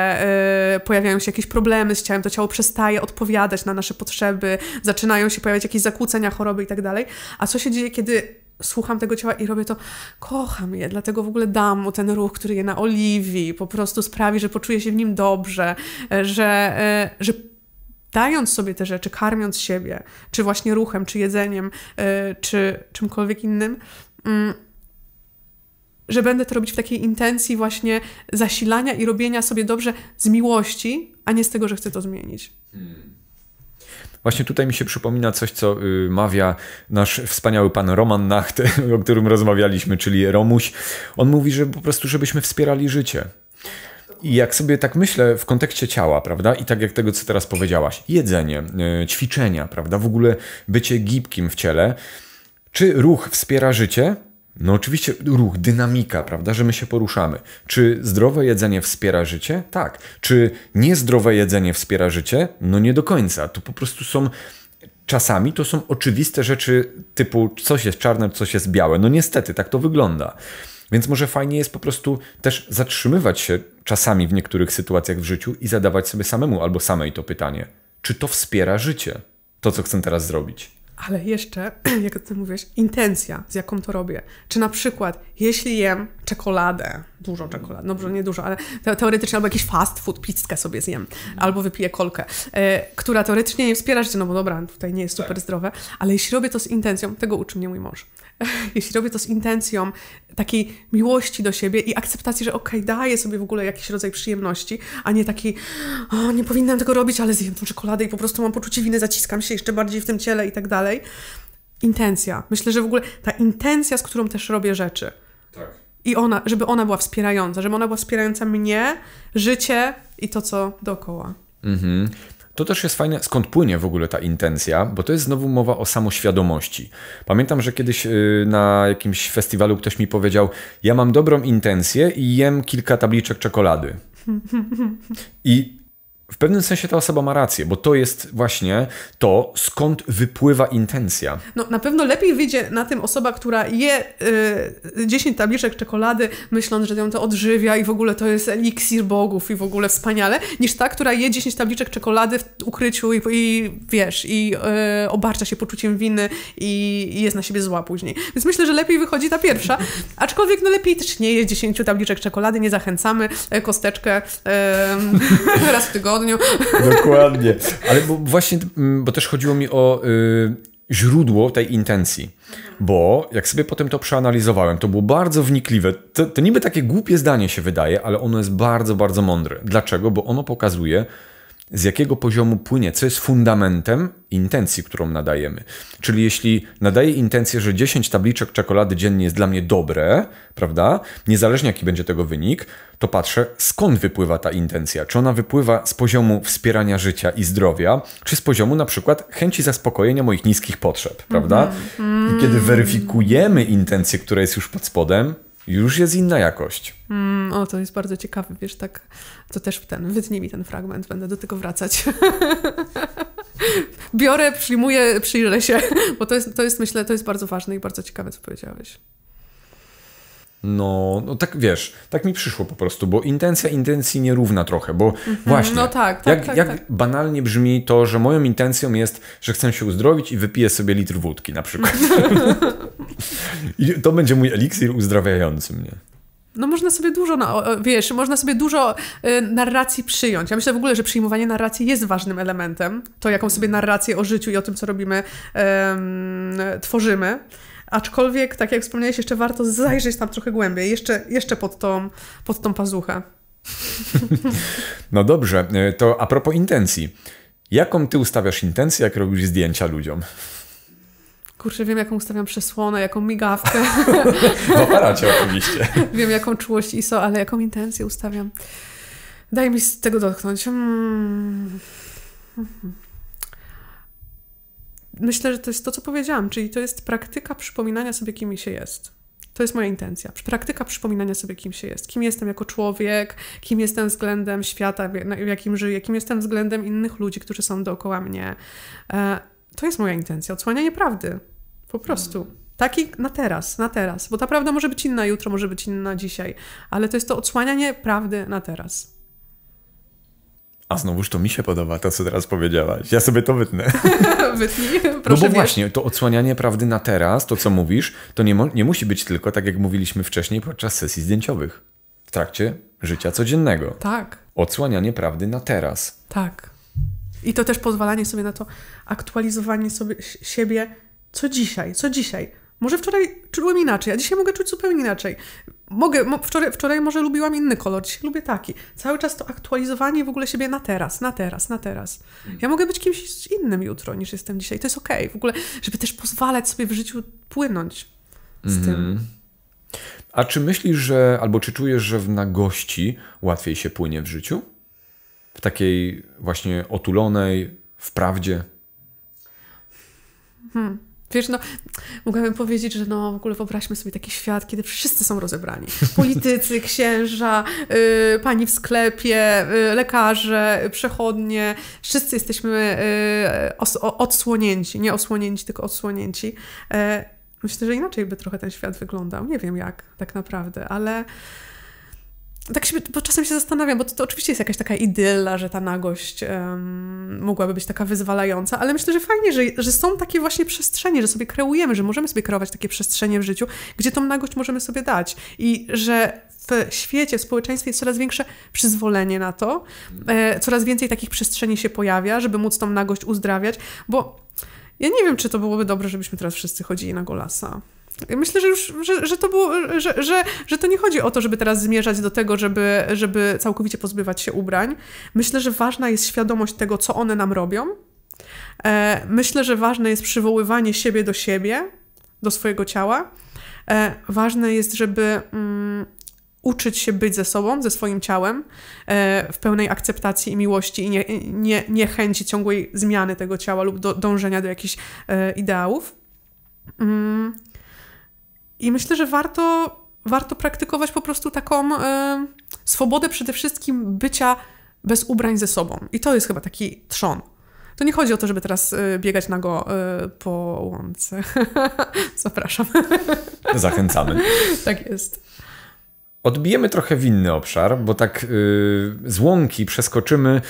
yy, pojawiają się jakieś problemy z ciałem, to ciało przestaje odpowiadać na nasze potrzeby, zaczynają się pojawiać jakieś zakłócenia, choroby i tak dalej. A co się dzieje, kiedy słucham tego ciała i robię to, kocham je, dlatego w ogóle dam mu ten ruch, który je naoliwi, po prostu sprawi, że poczuję się w nim dobrze, e, że, e, że dając sobie te rzeczy, karmiąc siebie, czy właśnie ruchem, czy jedzeniem, e, czy czymkolwiek innym, mm, że będę to robić w takiej intencji właśnie zasilania i robienia sobie dobrze z miłości, a nie z tego, że chcę to zmienić. Hmm. Właśnie tutaj mi się przypomina coś, co y, mawia nasz wspaniały pan Roman Nacht, o którym rozmawialiśmy, czyli Romuś. On mówi, że po prostu, żebyśmy wspierali życie. I jak sobie tak myślę w kontekście ciała, prawda? I tak jak tego, co teraz powiedziałaś, jedzenie, y, ćwiczenia, prawda? W ogóle bycie gibkim w ciele. Czy ruch wspiera życie? No oczywiście ruch, dynamika, prawda, że my się poruszamy. Czy zdrowe jedzenie wspiera życie? Tak. Czy niezdrowe jedzenie wspiera życie? No nie do końca. To po prostu są czasami to są oczywiste rzeczy typu coś jest czarne, coś jest białe. No niestety tak to wygląda. Więc może fajnie jest po prostu też zatrzymywać się czasami w niektórych sytuacjach w życiu i zadawać sobie samemu albo samej to pytanie: czy to wspiera życie? To, co chcę teraz zrobić ale jeszcze, jak ty mówisz, intencja, z jaką to robię. Czy na przykład, jeśli jem czekoladę, dużo czekolady, no dobrze, nie dużo, ale teoretycznie albo jakiś fast food, pizzkę sobie zjem, albo wypiję kolkę, e, która teoretycznie nie wspiera życie, no bo dobra, tutaj nie jest super tak. zdrowe, ale jeśli robię to z intencją, tego uczy mnie mój mąż, jeśli robię to z intencją takiej miłości do siebie i akceptacji, że okej, okay, daję sobie w ogóle jakiś rodzaj przyjemności, a nie taki o, nie powinnam tego robić, ale zjem tą czekoladę i po prostu mam poczucie winy, zaciskam się jeszcze bardziej w tym ciele i tak dalej. Intencja. Myślę, że w ogóle ta intencja, z którą też robię rzeczy. Tak i ona, żeby ona była wspierająca, żeby ona była wspierająca mnie, życie i to, co dookoła. Mhm. To też jest fajne, skąd płynie w ogóle ta intencja, bo to jest znowu mowa o samoświadomości. Pamiętam, że kiedyś y, na jakimś festiwalu ktoś mi powiedział: Ja mam dobrą intencję i jem kilka tabliczek czekolady. I w pewnym sensie ta osoba ma rację, bo to jest właśnie to, skąd wypływa intencja. No na pewno lepiej wyjdzie na tym osoba, która je y, 10 tabliczek czekolady, myśląc, że ją to odżywia i w ogóle to jest eliksir bogów i w ogóle wspaniale, niż ta, która je 10 tabliczek czekolady w ukryciu i, i wiesz, i y, obarcza się poczuciem winy i, i, jest na siebie zła później. Więc myślę, że lepiej wychodzi ta pierwsza, aczkolwiek no lepiej też nie je 10 tabliczek czekolady, nie zachęcamy, e, kosteczkę y, raz w tygodniu tygodniu. Dokładnie. Ale bo właśnie, mm, bo też chodziło mi o y, źródło tej intencji. Bo jak sobie potem to przeanalizowałem, to było bardzo wnikliwe. To, to niby takie głupie zdanie się wydaje, ale ono jest bardzo, bardzo mądre. Dlaczego? Bo ono pokazuje, z jakiego poziomu płynie, co jest fundamentem intencji, którą nadajemy. Czyli jeśli nadaję intencję, że 10 tabliczek czekolady dziennie jest dla mnie dobre, prawda, niezależnie jaki będzie tego wynik, to patrzę, skąd wypływa ta intencja. Czy ona wypływa z poziomu wspierania życia i zdrowia, czy z poziomu na przykład chęci zaspokojenia moich niskich potrzeb, prawda? Mm -hmm. I kiedy weryfikujemy intencję, która jest już pod spodem, już jest inna jakość. Mm, o, to jest bardzo ciekawe, wiesz, tak, to też ten, wytnij mi ten fragment, będę do tego wracać. Biorę, przyjmuję, przyjrzę się, bo to jest, to jest, myślę, to jest bardzo ważne i bardzo ciekawe, co powiedziałeś. No, no tak wiesz, tak mi przyszło po prostu, bo intencja intencji nie równa trochę, bo mhm, no właśnie, no tak, tak, jak, tak, jak tak. banalnie brzmi to, że moją intencją jest, że chcę się uzdrowić i wypiję sobie litr wódki na przykład. I to będzie mój eliksir uzdrawiający mnie. No można sobie dużo, no, wiesz, można sobie dużo y, narracji przyjąć. Ja myślę w ogóle, że przyjmowanie narracji jest ważnym elementem. To, jaką sobie narrację o życiu i o tym, co robimy, y, tworzymy. Aczkolwiek, tak jak wspomniałeś, jeszcze warto zajrzeć tam trochę głębiej, jeszcze, jeszcze pod, tą, pod tą pazuchę. No dobrze, e, to a propos intencji. Jaką ty ustawiasz intencję, jak robisz zdjęcia ludziom? Kurczę, wiem jaką ustawiam przesłonę, jaką migawkę. w aparacie oczywiście. Wiem jaką czułość ISO, ale jaką intencję ustawiam. Daj mi z tego dotknąć. Mm myślę, że to jest to, co powiedziałam, czyli to jest praktyka przypominania sobie, kim się jest. To jest moja intencja. Praktyka przypominania sobie, kim się jest, kim jestem jako człowiek, kim jestem względem świata, w jakim żyję, kim jestem względem innych ludzi, którzy są dookoła mnie. E, to jest moja intencja, odsłanianie prawdy. Po prostu. Mm. Taki na teraz, na teraz, bo ta prawda może być inna jutro, może być inna dzisiaj, ale to jest to odsłanianie prawdy na teraz. A znowuż to mi się podoba, to co teraz powiedziałaś. Ja sobie to wytnę. Wytnij, proszę. No bo wiesz. właśnie, to odsłanianie prawdy na teraz, to co mówisz, to nie, nie musi być tylko, tak jak mówiliśmy wcześniej, podczas sesji zdjęciowych. W trakcie życia codziennego. Tak. Odsłanianie prawdy na teraz. Tak. I to też pozwalanie sobie na to aktualizowanie sobie siebie, co dzisiaj, co dzisiaj. Może wczoraj czułem inaczej, a dzisiaj mogę czuć zupełnie inaczej mogę, wczoraj, wczoraj może lubiłam inny kolor, dzisiaj lubię taki. Cały czas to aktualizowanie w ogóle siebie na teraz, na teraz, na teraz. Ja mogę być kimś innym jutro niż jestem dzisiaj. To jest okej. Okay. W ogóle, żeby też pozwalać sobie w życiu płynąć z tym. Mhm. A czy myślisz, że albo czy czujesz, że w nagości łatwiej się płynie w życiu? W takiej właśnie otulonej, w prawdzie? Hmm. Wiesz, no, mogłabym powiedzieć, że no, w ogóle wyobraźmy sobie taki świat, kiedy wszyscy są rozebrani. Politycy, księża, y, pani w sklepie, y, lekarze, przechodnie. Wszyscy jesteśmy y, os, odsłonięci. Nie osłonięci, tylko odsłonięci. E, myślę, że inaczej by trochę ten świat wyglądał. Nie wiem jak tak naprawdę, ale tak się, bo czasem się zastanawiam, bo to, to oczywiście jest jakaś taka idylla, że ta nagość um, mogłaby być taka wyzwalająca, ale myślę, że fajnie, że, że są takie właśnie przestrzenie, że sobie kreujemy, że możemy sobie kreować takie przestrzenie w życiu, gdzie tą nagość możemy sobie dać i że w świecie, w społeczeństwie jest coraz większe przyzwolenie na to, e, coraz więcej takich przestrzeni się pojawia, żeby móc tą nagość uzdrawiać, bo ja nie wiem, czy to byłoby dobre, żebyśmy teraz wszyscy chodzili na golasa. Myślę, że już, że, że to było, że, że, że to nie chodzi o to, żeby teraz zmierzać do tego, żeby, żeby całkowicie pozbywać się ubrań. Myślę, że ważna jest świadomość tego, co one nam robią. E, myślę, że ważne jest przywoływanie siebie do siebie, do swojego ciała. E, ważne jest, żeby mm, uczyć się być ze sobą, ze swoim ciałem, e, w pełnej akceptacji i miłości i nie, nie, niechęci ciągłej zmiany tego ciała lub do, dążenia do jakichś e, ideałów. Mm i myślę, że warto, warto praktykować po prostu taką e, swobodę przede wszystkim bycia bez ubrań ze sobą. I to jest chyba taki trzon. To nie chodzi o to, żeby teraz e, biegać na go e, po łące. Zapraszam. Zachęcamy. tak jest. Odbijemy trochę w inny obszar, bo tak z łąki przeskoczymy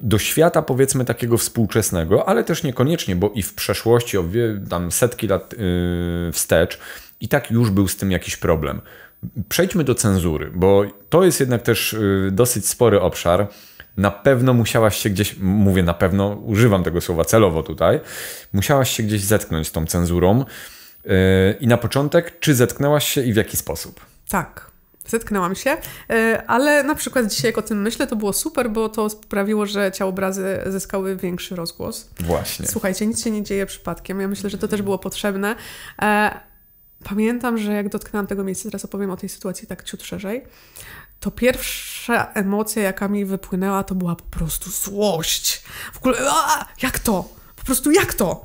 do świata powiedzmy takiego współczesnego, ale też niekoniecznie, bo i w przeszłości, o tam setki lat wstecz, i tak już był z tym jakiś problem. Przejdźmy do cenzury, bo to jest jednak też y, dosyć spory obszar. Na pewno musiałaś się gdzieś, mówię na pewno, używam tego słowa celowo tutaj, musiałaś się gdzieś zetknąć z tą cenzurą. Y, I na początek, czy zetknęłaś się i w jaki sposób? Tak, zetknęłam się, y, ale na przykład dzisiaj jak o tym myślę, to było super, bo to sprawiło, że ciałobrazy zyskały większy rozgłos. Właśnie. Słuchajcie, nic się nie dzieje przypadkiem. Ja myślę, że to też było potrzebne. E, Pamiętam, że jak dotknęłam tego miejsca, teraz opowiem o tej sytuacji tak ciut szerzej, to pierwsza emocja, jaka mi wypłynęła, to była po prostu złość. W ogóle, a, jak to? Po prostu jak to?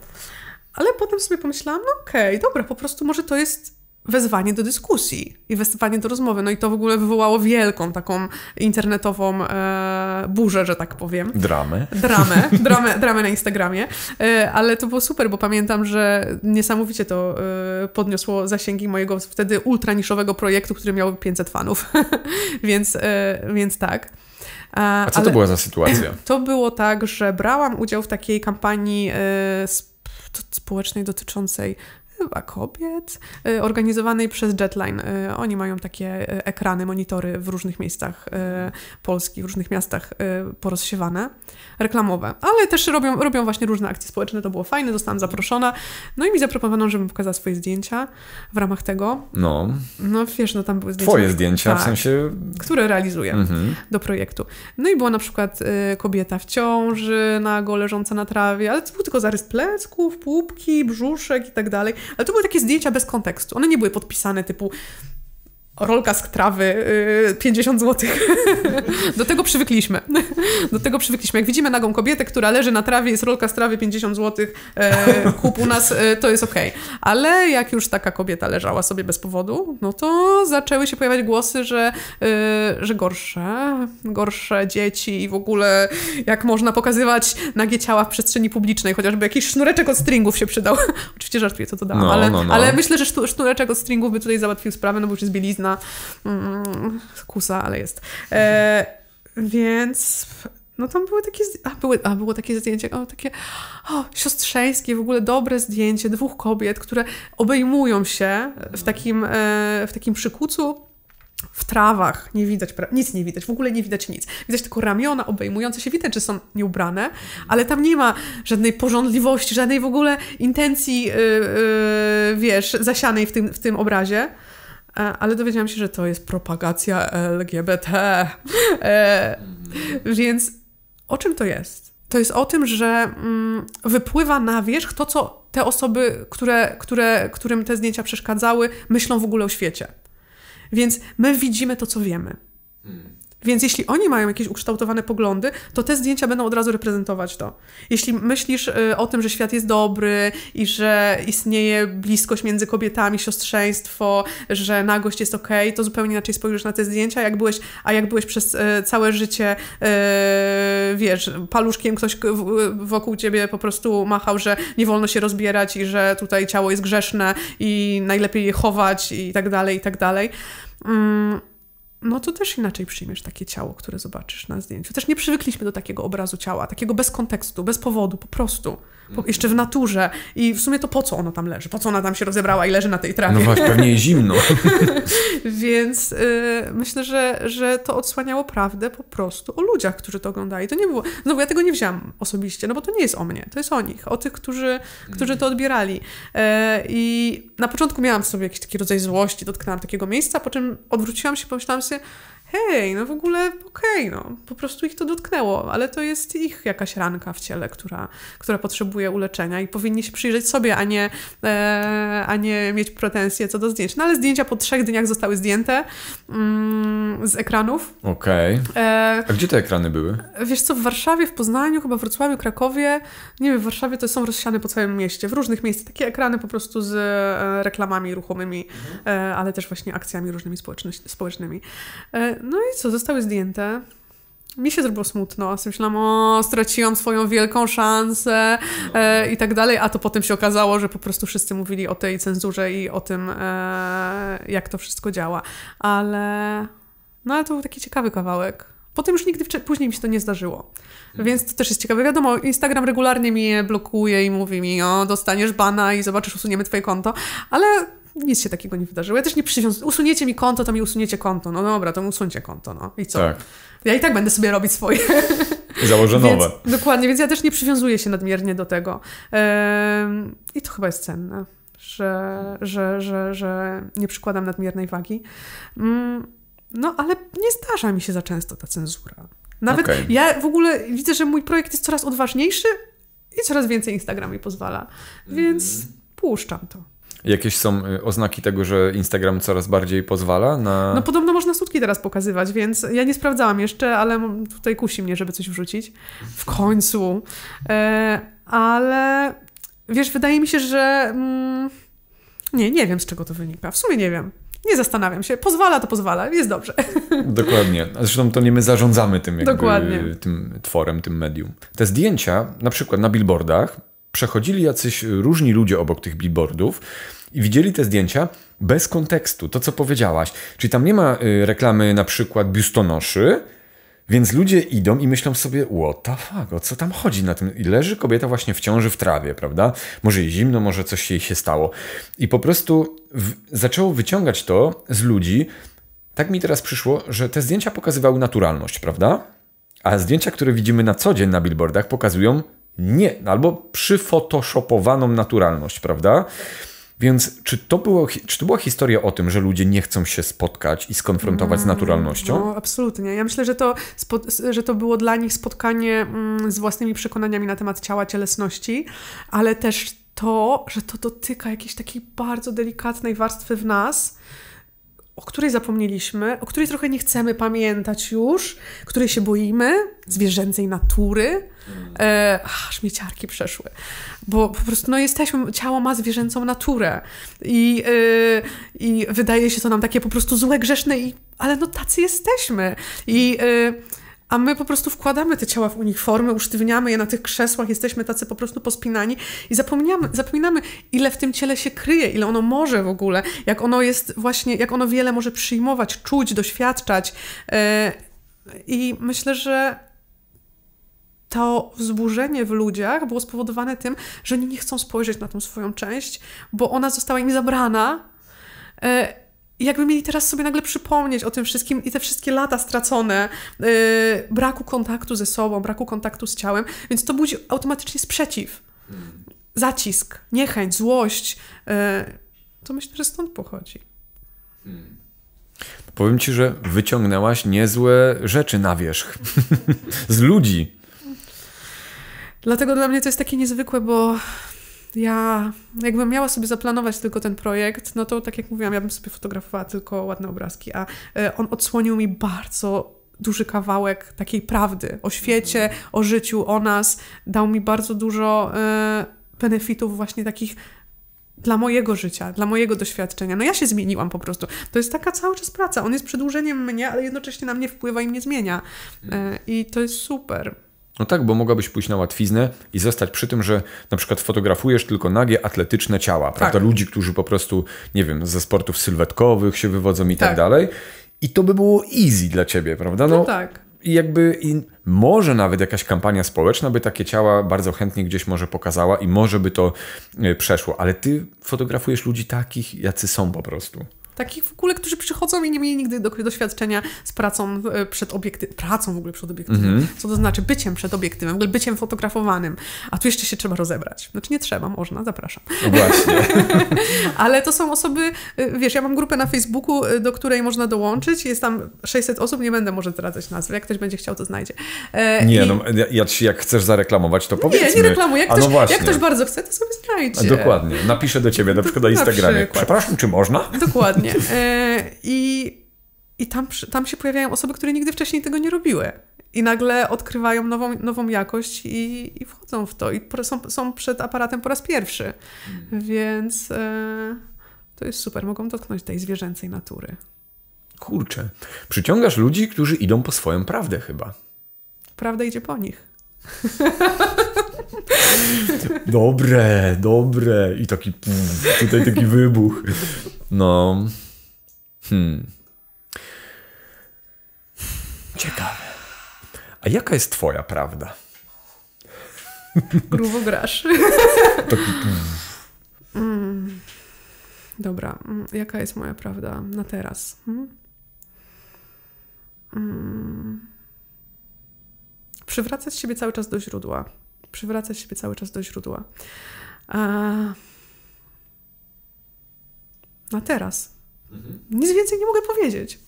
Ale potem sobie pomyślałam, no okej, okay, dobra, po prostu może to jest wezwanie do dyskusji i wezwanie do rozmowy. No i to w ogóle wywołało wielką taką internetową e, burzę, że tak powiem. Dramę. Dramę, dramę, dramę na Instagramie. E, ale to było super, bo pamiętam, że niesamowicie to e, podniosło zasięgi mojego wtedy ultraniszowego projektu, który miał 500 fanów. więc, e, więc tak. A, co ale, to była za sytuacja? To było tak, że brałam udział w takiej kampanii e, społecznej dotyczącej chyba kobiet, y, organizowanej przez Jetline. Y, oni mają takie y, ekrany, monitory w różnych miejscach Polski, w różnych miastach porozsiewane, reklamowe, ale też robią, robią właśnie różne akcje społeczne, to było fajne, zostałam zaproszona, no i mi zaproponowano, żebym pokazała swoje zdjęcia w ramach tego. No. No wiesz, no tam były zdjęcia. Twoje zdjęcia, tak, w sensie... Które realizuję mhm. do projektu. No i była na przykład kobieta w ciąży, nago leżąca na trawie, ale to był tylko zarys plecków, pupki, brzuszek i tak dalej. Ale to były takie zdjęcia bez kontekstu. One nie były podpisane typu rolka z trawy, 50 y, zł. Do tego przywykliśmy. Do tego przywykliśmy. Jak widzimy nagą kobietę, która leży na trawie, jest rolka z trawy, 50 zł, e, kup u nas, e, to jest okej. Okay. Ale jak już taka kobieta leżała sobie bez powodu, no to zaczęły się pojawiać głosy, że, e, że gorsze, gorsze dzieci i w ogóle jak można pokazywać nagie ciała w przestrzeni publicznej, chociażby jakiś sznureczek od stringów się przydał. Oczywiście żartuję, co to dało, no, ale, no, no. ale myślę, że sznureczek od stringów by tutaj załatwił sprawę, no bo już jest bielizna, dziewczyna. Mm, kusa, ale jest. E, więc no tam były takie, a, były, a było takie zdjęcie, o, takie o, siostrzeńskie, w ogóle dobre zdjęcie dwóch kobiet, które obejmują się w takim, e, w takim przykucu w trawach nie widać, nic nie widać, w ogóle nie widać nic. Widać tylko ramiona obejmujące się, widać, że są nieubrane, ale tam nie ma żadnej porządliwości, żadnej w ogóle intencji, yy, yy, wiesz, zasianej w tym, w tym obrazie. E, ale dowiedziałam się, że to jest propagacja LGBT. E, więc o czym to jest? To jest o tym, że mm, wypływa na wierzch to, co te osoby, które, które, którym te zdjęcia przeszkadzały, myślą w ogóle o świecie. Więc my widzimy to, co wiemy. Hmm. Więc jeśli oni mają jakieś ukształtowane poglądy, to te zdjęcia będą od razu reprezentować to. Jeśli myślisz y, o tym, że świat jest dobry i że istnieje bliskość między kobietami, siostrzeństwo, że nagość jest okej, okay, to zupełnie inaczej spojrzysz na te zdjęcia, jak byłeś, a jak byłeś przez y, całe życie, y, wiesz, paluszkiem ktoś wokół ciebie po prostu machał, że nie wolno się rozbierać i że tutaj ciało jest grzeszne i najlepiej je chować i tak dalej, i tak dalej. Mm no to też inaczej przyjmiesz takie ciało, które zobaczysz na zdjęciu. Też nie przywykliśmy do takiego obrazu ciała, takiego bez kontekstu, bez powodu, po prostu po, jeszcze w naturze i w sumie to po co ona tam leży? Po co ona tam się rozebrała i leży na tej trawie? No właśnie, pewnie jest zimno. Więc y, myślę, że, że to odsłaniało prawdę po prostu o ludziach, którzy to oglądali. To nie było, znowu ja tego nie wziąłam osobiście, no bo to nie jest o mnie, to jest o nich, o tych, którzy, którzy to odbierali. E, I na początku miałam w sobie jakiś taki rodzaj złości, dotknęłam takiego miejsca, po czym odwróciłam się, pomyślałam sobie, hej, no w ogóle okej, okay, no po prostu ich to dotknęło, ale to jest ich jakaś ranka w ciele, która, która potrzebuje uleczenia i powinni się przyjrzeć sobie, a nie, e, a nie mieć pretensje co do zdjęć. No ale zdjęcia po trzech dniach zostały zdjęte mm, z ekranów. Okej. Okay. E, a gdzie te ekrany były? Wiesz co, w Warszawie, w Poznaniu, chyba w Wrocławiu, Krakowie, nie wiem, w Warszawie to są rozsiane po całym mieście, w różnych miejscach, takie ekrany po prostu z e, reklamami ruchomymi, mhm. E, ale też właśnie akcjami różnymi społecznymi. No i co, zostały zdjęte. Mi się zrobiło smutno. Myślałam, o, straciłam swoją wielką szansę no, e, no. i tak dalej, a to potem się okazało, że po prostu wszyscy mówili o tej cenzurze i o tym, e, jak to wszystko działa. Ale, no ale to był taki ciekawy kawałek. Potem już nigdy później mi się to nie zdarzyło. Mhm. Więc to też jest ciekawe. Wiadomo, Instagram regularnie mnie blokuje i mówi mi, o, dostaniesz bana i zobaczysz, usuniemy twoje konto, ale nic się takiego nie wydarzyło. Ja też nie przywiązuję. Usuniecie mi konto, to mi usuniecie konto. No dobra, to usuncie konto, no. I co? Tak. Ja i tak będę sobie robić swoje. I założę nowe. Więc, dokładnie, więc ja też nie przywiązuję się nadmiernie do tego. I to chyba jest cenne, że, że, że, że nie przykładam nadmiernej wagi. Mm, no, ale nie zdarza mi się za często ta cenzura. Nawet okay. ja w ogóle widzę, że mój projekt jest coraz odważniejszy i coraz więcej Instagram mi pozwala. Więc mm. puszczam to. Jakieś są y, oznaki tego, że Instagram coraz bardziej pozwala na. No podobno można sutki teraz pokazywać, więc ja nie sprawdzałam jeszcze, ale tutaj kusi mnie, żeby coś wrzucić. W końcu. E, ale wiesz, wydaje mi się, że. Mm, nie, nie wiem z czego to wynika. W sumie nie wiem. Nie zastanawiam się. Pozwala, to pozwala. Jest dobrze. Dokładnie. Zresztą to nie my zarządzamy tym, jakby, Dokładnie. tym tworem, tym medium. Te zdjęcia, na przykład na billboardach, przechodzili jacyś y, różni ludzie obok tych billboardów i widzieli te zdjęcia bez kontekstu, to co powiedziałaś. Czyli tam nie ma y, reklamy na przykład biustonoszy, więc ludzie idą i myślą sobie, what the fuck, o co tam chodzi na tym? I leży kobieta właśnie w ciąży w trawie, prawda? Może jej zimno, może coś jej się stało. I po prostu zaczęło wyciągać to z ludzi. Tak mi teraz przyszło, że te zdjęcia pokazywały naturalność, prawda? A zdjęcia, które widzimy na co dzień na billboardach, pokazują nie, albo przyfotoshopowaną naturalność, prawda? Więc czy to, było, czy to była historia o tym, że ludzie nie chcą się spotkać i skonfrontować z mm, naturalnością? No, absolutnie. Ja myślę, że to, że to było dla nich spotkanie mm, z własnymi przekonaniami na temat ciała, cielesności, ale też to, że to dotyka jakiejś takiej bardzo delikatnej warstwy w nas, o której zapomnieliśmy, o której trochę nie chcemy pamiętać już, której się boimy, zwierzęcej natury. Mm. E, aż mi ciarki przeszły. Bo po prostu no jesteśmy, ciało ma zwierzęcą naturę i, e, i wydaje się to nam takie po prostu złe, grzeszne, i, ale no tacy jesteśmy. I e, a my po prostu wkładamy te ciała w uniformy, usztywniamy je na tych krzesłach, jesteśmy tacy po prostu pospinani i zapominamy, zapominamy ile w tym ciele się kryje, ile ono może w ogóle, jak ono jest właśnie, jak ono wiele może przyjmować, czuć, doświadczać. E, I myślę, że to wzburzenie w ludziach było spowodowane tym, że oni nie chcą spojrzeć na tą swoją część, bo ona została im zabrana e, jakby mieli teraz sobie nagle przypomnieć o tym wszystkim i te wszystkie lata stracone, yy, braku kontaktu ze sobą, braku kontaktu z ciałem, więc to budzi automatycznie sprzeciw, hmm. zacisk, niechęć, złość. Yy, to myślę, że stąd pochodzi. Hmm. Powiem ci, że wyciągnęłaś niezłe rzeczy na wierzch z ludzi. Dlatego dla mnie to jest takie niezwykłe, bo ja jakbym miała sobie zaplanować tylko ten projekt, no to tak jak mówiłam, ja bym sobie fotografowała tylko ładne obrazki, a e, on odsłonił mi bardzo duży kawałek takiej prawdy o świecie, mhm. o życiu, o nas. Dał mi bardzo dużo e, benefitów właśnie takich dla mojego życia, dla mojego doświadczenia. No ja się zmieniłam po prostu. To jest taka cały czas praca. On jest przedłużeniem mnie, ale jednocześnie na mnie wpływa i mnie zmienia. E, mhm. I to jest super. No tak, bo mogłabyś pójść na łatwiznę i zostać przy tym, że na przykład fotografujesz tylko nagie, atletyczne ciała, tak. prawda? Ludzi, którzy po prostu, nie wiem, ze sportów sylwetkowych się wywodzą i tak, tak dalej. I to by było easy dla ciebie, prawda? No, no tak. I jakby i może nawet jakaś kampania społeczna by takie ciała bardzo chętnie gdzieś może pokazała i może by to e, przeszło, ale ty fotografujesz ludzi takich, jacy są po prostu takich w ogóle, którzy przychodzą i nie mieli nigdy do, doświadczenia z pracą e, przed obiektywem, pracą w ogóle przed obiektywem, mm -hmm. co to znaczy byciem przed obiektywem, w ogóle byciem fotografowanym, a tu jeszcze się trzeba rozebrać. Znaczy nie trzeba, można, zapraszam. No właśnie. Ale to są osoby, e, wiesz, ja mam grupę na Facebooku, e, do której można dołączyć, jest tam 600 osób, nie będę może zdradzać nazwy, jak ktoś będzie chciał, to znajdzie. E, nie, i... no, ja, jak chcesz zareklamować, to powiedz Nie, nie reklamuję, jak, no ktoś, no jak ktoś bardzo chce, to sobie znajdzie. Dokładnie, napiszę do ciebie, na przykład na Instagramie. Przepraszam, czy można? Dokładnie dokładnie. E, I, i tam, tam się pojawiają osoby, które nigdy wcześniej tego nie robiły. I nagle odkrywają nową, nową jakość i, i wchodzą w to. I są, są przed aparatem po raz pierwszy. Mm. Więc e, to jest super. Mogą dotknąć tej zwierzęcej natury. Kurczę. Przyciągasz ludzi, którzy idą po swoją prawdę chyba. Prawda idzie po nich. Dobre, dobre. I taki pff, tutaj taki wybuch. No. Hmm. Ciekawe. A jaka jest twoja prawda? Grubo grasz. Taki... Mm. Dobra, mm, jaka jest moja prawda na teraz? Hmm? Mm. Przywracać siebie cały czas do źródła przywracać siebie cały czas do źródła. A... Na teraz. Mhm. Nic więcej nie mogę powiedzieć.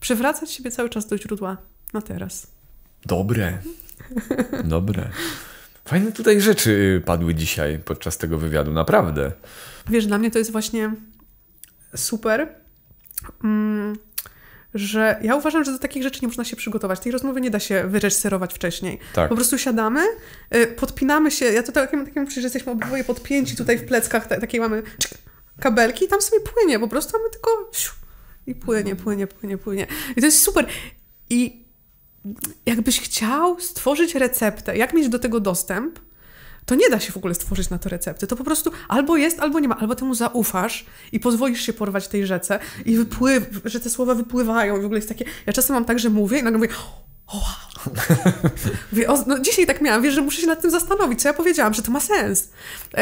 Przywracać siebie cały czas do źródła. Na teraz. Dobre. Dobre. Fajne tutaj rzeczy y, padły dzisiaj podczas tego wywiadu, naprawdę. Wiesz, dla mnie to jest właśnie super. Mm, że ja uważam, że do takich rzeczy nie można się przygotować. Tej rozmowy nie da się wyreżyserować wcześniej. Tak. Po prostu siadamy, y, podpinamy się. Ja tutaj takim, takim że jesteśmy obydwoje podpięci tutaj w pleckach, takiej mamy kabelki i tam sobie płynie po prostu, mamy tylko i płynie, płynie, płynie, płynie. I to jest super. I jakbyś chciał stworzyć receptę, jak mieć do tego dostęp, to nie da się w ogóle stworzyć na to recepty. To po prostu albo jest, albo nie ma, albo temu zaufasz i pozwolisz się porwać tej rzece i wypływ, że te słowa wypływają. I w ogóle jest takie. Ja czasem mam tak, że mówię i nagle mówię. O, Mówię, o, no, dzisiaj tak miałam, wiesz, że muszę się nad tym zastanowić, co ja powiedziałam, że to ma sens. Yy,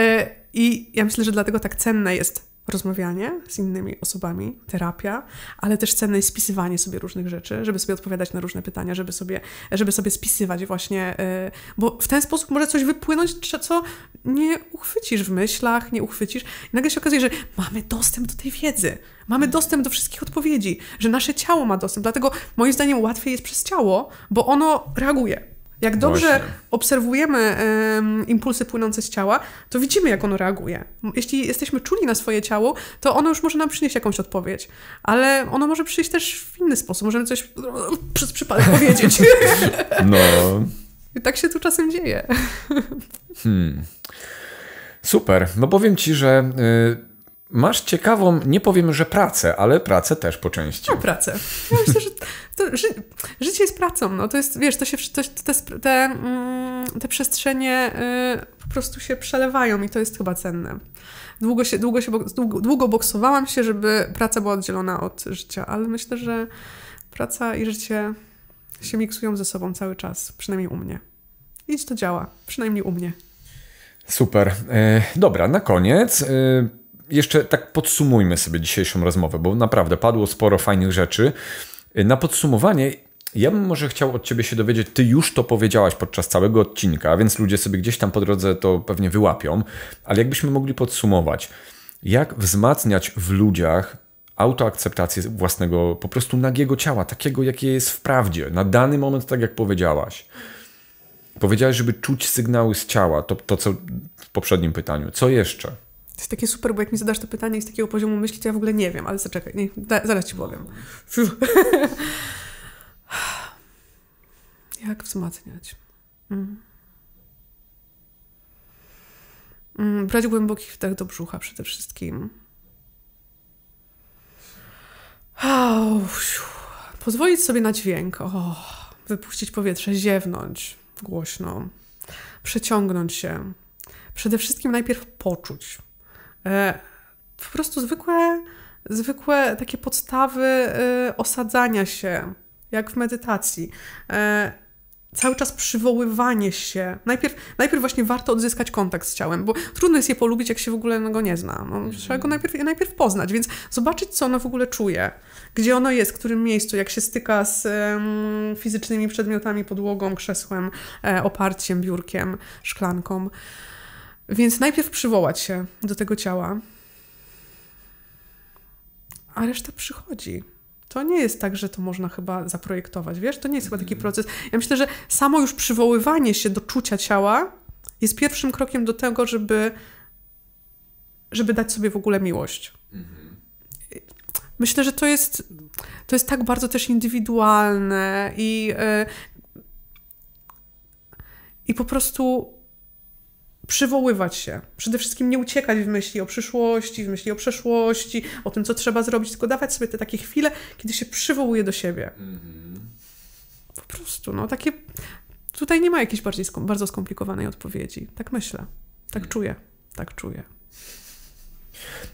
I ja myślę, że dlatego tak cenne jest rozmawianie z innymi osobami, terapia, ale też cenne jest spisywanie sobie różnych rzeczy, żeby sobie odpowiadać na różne pytania, żeby sobie, żeby sobie spisywać właśnie, y, bo w ten sposób może coś wypłynąć, co nie uchwycisz w myślach, nie uchwycisz. I nagle się okazuje, że mamy dostęp do tej wiedzy, mamy mhm. dostęp do wszystkich odpowiedzi, że nasze ciało ma dostęp, dlatego moim zdaniem łatwiej jest przez ciało, bo ono reaguje jak dobrze Właśnie. obserwujemy impulsy płynące z ciała, to widzimy, jak ono reaguje. Jeśli jesteśmy czuli na swoje ciało, to ono już może nam przynieść jakąś odpowiedź. Ale ono może przyjść też w inny sposób. Możemy coś przez przypadek powiedzieć. No. I tak się tu czasem dzieje. Hmm. Super. No powiem ci, że. Y Masz ciekawą, nie powiem, że pracę, ale pracę też po części. No, pracę. Ja myślę, że to, ży, życie jest pracą. No. To jest, wiesz, to się, to, te, te, mm, te przestrzenie y, po prostu się przelewają i to jest chyba cenne. Długo, się, długo, się, długo, długo boksowałam się, żeby praca była oddzielona od życia, ale myślę, że praca i życie się miksują ze sobą cały czas, przynajmniej u mnie. I to działa, przynajmniej u mnie. Super. E, dobra, na koniec. E jeszcze tak podsumujmy sobie dzisiejszą rozmowę, bo naprawdę padło sporo fajnych rzeczy. Y, na podsumowanie, ja bym może chciał od ciebie się dowiedzieć, ty już to powiedziałaś podczas całego odcinka, więc ludzie sobie gdzieś tam po drodze to pewnie wyłapią, ale jakbyśmy mogli podsumować, jak wzmacniać w ludziach autoakceptację własnego, po prostu nagiego ciała, takiego, jakie jest w prawdzie, na dany moment, tak jak powiedziałaś. Powiedziałaś, żeby czuć sygnały z ciała, to, to co w poprzednim pytaniu. Co jeszcze? jest takie super, bo jak mi zadasz to pytanie i z takiego poziomu myśli, to ja w ogóle nie wiem, ale zaczekaj, nie, da, zaraz ci powiem. jak wzmacniać? Mm. Mm, brać głęboki wdech do brzucha przede wszystkim. Pozwolić sobie na dźwięk. wypuścić powietrze, ziewnąć głośno, przeciągnąć się. Przede wszystkim najpierw poczuć. E, po prostu zwykłe, zwykłe takie podstawy e, osadzania się, jak w medytacji e, cały czas przywoływanie się. Najpierw, najpierw właśnie warto odzyskać kontakt z ciałem, bo trudno jest je polubić, jak się w ogóle go nie zna. No, mhm. trzeba go najpierw, najpierw poznać, więc zobaczyć, co ono w ogóle czuje, gdzie ono jest, w którym miejscu, jak się styka z um, fizycznymi przedmiotami, podłogą, krzesłem, e, oparciem, biurkiem, szklanką. Więc najpierw przywołać się do tego ciała, a reszta przychodzi. To nie jest tak, że to można chyba zaprojektować, wiesz? To nie jest chyba taki mhm. proces. Ja myślę, że samo już przywoływanie się do czucia ciała jest pierwszym krokiem do tego, żeby, żeby dać sobie w ogóle miłość. Mhm. Myślę, że to jest, to jest tak bardzo też indywidualne i, y, i po prostu przywoływać się. Przede wszystkim nie uciekać w myśli o przyszłości, w myśli o przeszłości, o tym, co trzeba zrobić, tylko dawać sobie te takie chwile, kiedy się przywołuje do siebie. Mhm. Po prostu, no takie. Tutaj nie ma jakiejś bardziej bardzo skomplikowanej odpowiedzi. Tak myślę, tak mhm. czuję, tak czuję.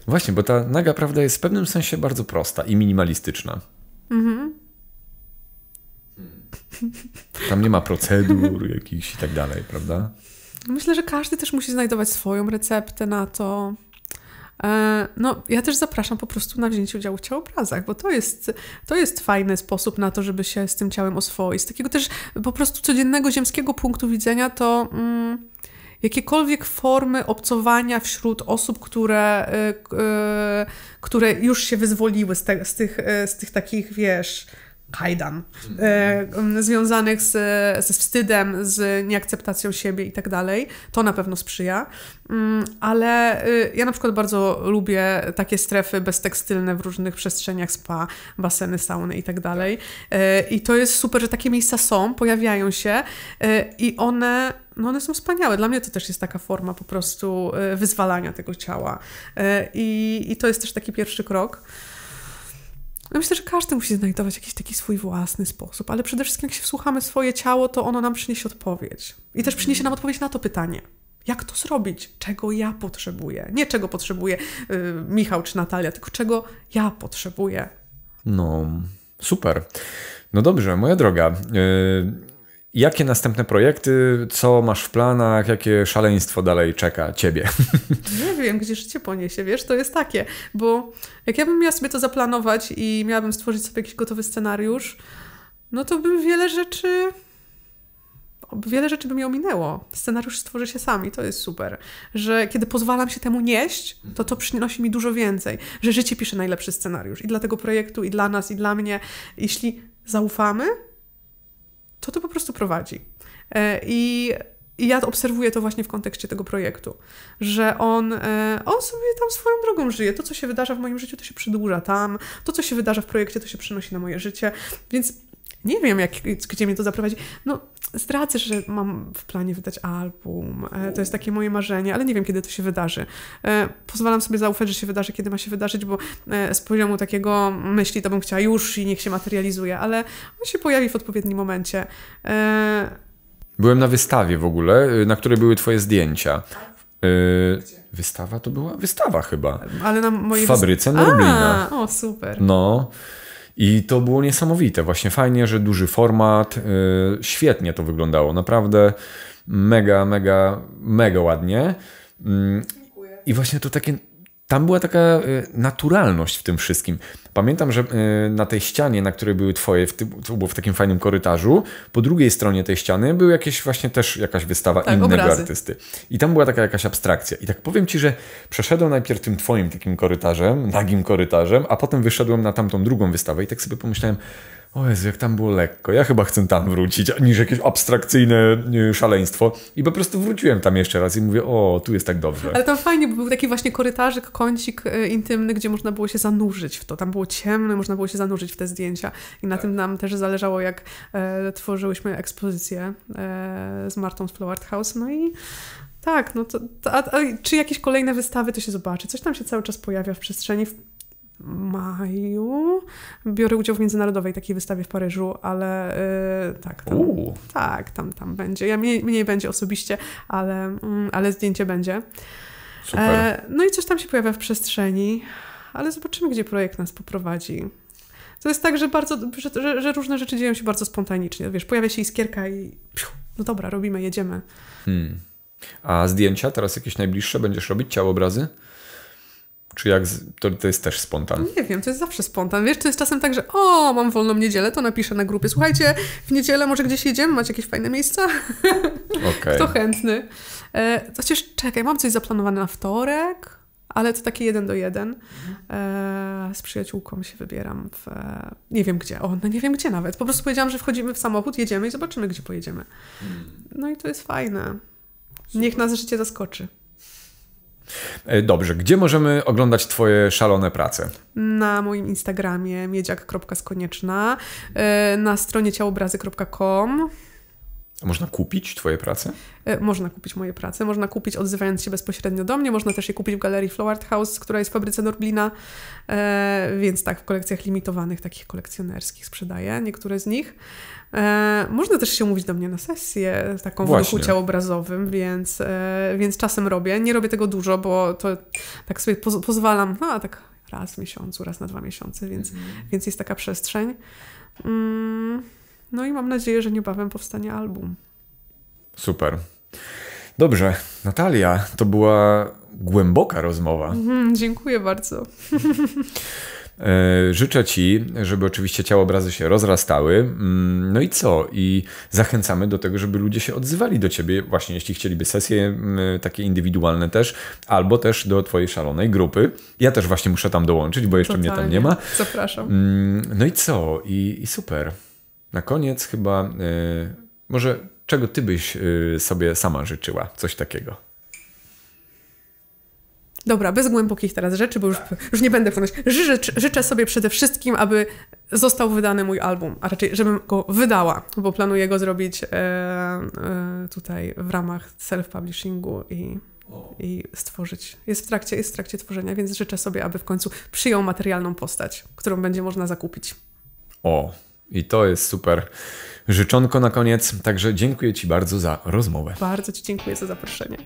Właśnie, bo ta naga prawda jest w pewnym sensie bardzo prosta i minimalistyczna. Mhm. Tam nie ma procedur jakichś i tak dalej, prawda? Myślę, że każdy też musi znajdować swoją receptę na to. E, no, ja też zapraszam po prostu na wzięcie udziału w ciałobrazach, bo to jest, to jest fajny sposób na to, żeby się z tym ciałem oswoić. Z takiego też po prostu codziennego ziemskiego punktu widzenia to mm, jakiekolwiek formy obcowania wśród osób, które, y, y, które już się wyzwoliły z, te, z, tych, z tych takich, wiesz, kajdan, mm. E, mm, związanych z, ze wstydem, z nieakceptacją siebie i tak dalej. To na pewno sprzyja, mm, ale y, ja na przykład bardzo lubię takie strefy beztekstylne w różnych przestrzeniach spa, baseny, sauny i tak dalej. E, I to jest super, że takie miejsca są, pojawiają się e, i one no one są wspaniałe. Dla mnie to też jest taka forma po prostu wyzwalania tego ciała. I, i to jest też taki pierwszy krok. No myślę, że każdy musi znajdować jakiś taki swój własny sposób, ale przede wszystkim jak się wsłuchamy w swoje ciało, to ono nam przyniesie odpowiedź. I też mhm. przyniesie nam odpowiedź na to pytanie. Jak to zrobić? Czego ja potrzebuję? Nie czego potrzebuje yy, Michał czy Natalia, tylko czego ja potrzebuję. No, super. No dobrze, moja droga. Yy... Jakie następne projekty, co masz w planach, jakie szaleństwo dalej czeka ciebie? Nie wiem, gdzie życie poniesie, wiesz, to jest takie, bo jak ja bym miała sobie to zaplanować i miałabym stworzyć sobie jakiś gotowy scenariusz, no to bym wiele rzeczy wiele rzeczy by mi ominęło. Scenariusz stworzy się sami, to jest super. Że kiedy pozwalam się temu nieść, to to przynosi mi dużo więcej. Że życie pisze najlepszy scenariusz i dla tego projektu, i dla nas, i dla mnie. Jeśli zaufamy, to to po prostu prowadzi. E, I ja obserwuję to właśnie w kontekście tego projektu, że on, e, on sobie tam swoją drogą żyje. To, co się wydarza w moim życiu, to się przedłuża tam. To, co się wydarza w projekcie, to się przenosi na moje życie. Więc nie wiem, jak, gdzie mnie to zaprowadzi. No, zdradzę, że mam w planie wydać album. E, to jest takie moje marzenie, ale nie wiem, kiedy to się wydarzy. E, pozwalam sobie zaufać, że się wydarzy, kiedy ma się wydarzyć, bo e, z poziomu takiego myśli to bym chciała już i niech się materializuje, ale on się pojawi w odpowiednim momencie. Byłem na wystawie w ogóle, y, na której były twoje zdjęcia. Tak. Y, wystawa to była? Wystawa chyba. Ale na mojej... W fabryce wy... Norblina. O, super. No. I to było niesamowite. Właśnie fajnie, że duży format, y, świetnie to wyglądało. Naprawdę mega, mega, mega ładnie. Mm, I właśnie to takie tam była taka y, naturalność w tym wszystkim. Pamiętam, że y, na tej ścianie, na której były twoje, to było w takim fajnym korytarzu, po drugiej stronie tej ściany był jakieś właśnie też jakaś wystawa tak, innego obrazy. artysty. I tam była taka jakaś abstrakcja. I tak powiem ci, że przeszedłem najpierw tym twoim takim korytarzem, nagim korytarzem, a potem wyszedłem na tamtą drugą wystawę i tak sobie pomyślałem, o Jezu, jak tam było lekko. Ja chyba chcę tam wrócić, niż jakieś abstrakcyjne y, szaleństwo. I po prostu wróciłem tam jeszcze raz i mówię, o, tu jest tak dobrze. Ale tam fajnie, bo był taki właśnie korytarzyk, kącik y, intymny, gdzie można było się zanurzyć w to. Tam było ciemno, można było się zanurzyć w te zdjęcia. I na tak. tym nam też zależało, jak e, tworzyłyśmy ekspozycję e, z Martą z Flow Art House. No i tak, no to, to a, a, czy jakieś kolejne wystawy to się zobaczy. Coś tam się cały czas pojawia w przestrzeni maju biorę udział w międzynarodowej takiej wystawie w Paryżu, ale yy, tak, tam, tak, tam, tam będzie. Ja mniej, mniej będzie osobiście, ale, mm, ale zdjęcie będzie. E, no i coś tam się pojawia w przestrzeni, ale zobaczymy, gdzie projekt nas poprowadzi. To jest tak, że, bardzo, że, że, że różne rzeczy dzieją się bardzo spontanicznie. Wiesz, pojawia się iskierka i piu, no dobra, robimy, jedziemy. Hmm. A zdjęcia teraz jakieś najbliższe będziesz robić, ciałobrazy? obrazy? Czy jak, to, to jest też spontan? Nie wiem, to jest zawsze spontan. Wiesz, to jest czasem tak, że o, mam wolną niedzielę, to napiszę na grupie, słuchajcie, w niedzielę może gdzieś jedziemy, macie jakieś fajne miejsca? Okay. Kto chętny? E, chociaż czekaj, mam coś zaplanowane na wtorek, ale to taki jeden do jeden. E, z przyjaciółką się wybieram w... Nie wiem gdzie, o, no nie wiem gdzie nawet. Po prostu powiedziałam, że wchodzimy w samochód, jedziemy i zobaczymy, gdzie pojedziemy. Hmm. No i to jest fajne. Niech nas życie zaskoczy. E, dobrze, gdzie możemy oglądać Twoje szalone prace? Na moim Instagramie miedziak.skonieczna, e, na stronie ciałobrazy.com. Można kupić Twoje prace? E, można kupić moje prace, można kupić odzywając się bezpośrednio do mnie, można też je kupić w galerii Flow Art House, która jest w fabryce Norblina, więc tak, w kolekcjach limitowanych, takich kolekcjonerskich sprzedaję niektóre z nich. E, można też się mówić do mnie na sesję taką w duchu ciałobrazowym, więc, e, więc czasem robię. Nie robię tego dużo, bo to tak sobie poz pozwalam, no a tak raz w miesiącu, raz na dwa miesiące, więc, mm. więc jest taka przestrzeń. Mm, no i mam nadzieję, że niebawem powstanie album. Super. Dobrze, Natalia, to była głęboka rozmowa. Mm, dziękuję bardzo. E, życzę Ci, żeby oczywiście ciało obrazy się rozrastały. Mm, no i co? I zachęcamy do tego, żeby ludzie się odzywali do Ciebie, właśnie jeśli chcieliby sesje mm, takie indywidualne też, albo też do Twojej szalonej grupy. Ja też właśnie muszę tam dołączyć, bo jeszcze Totalnie. mnie tam nie ma. Zapraszam. Mm, no i co? I, i super. Na koniec chyba, yy, może czego Ty byś e, sobie sama życzyła? Coś takiego. Dobra, bez głębokich teraz rzeczy, bo już, już nie będę wchodzić. Życzę, życzę sobie przede wszystkim, aby został wydany mój album, a raczej, żebym go wydała, bo planuję go zrobić e, e, tutaj w ramach self-publishingu i, i stworzyć. Jest w, trakcie, jest w trakcie tworzenia, więc życzę sobie, aby w końcu przyjął materialną postać, którą będzie można zakupić. O, i to jest super życzonko na koniec. Także dziękuję Ci bardzo za rozmowę. Bardzo Ci dziękuję za zaproszenie.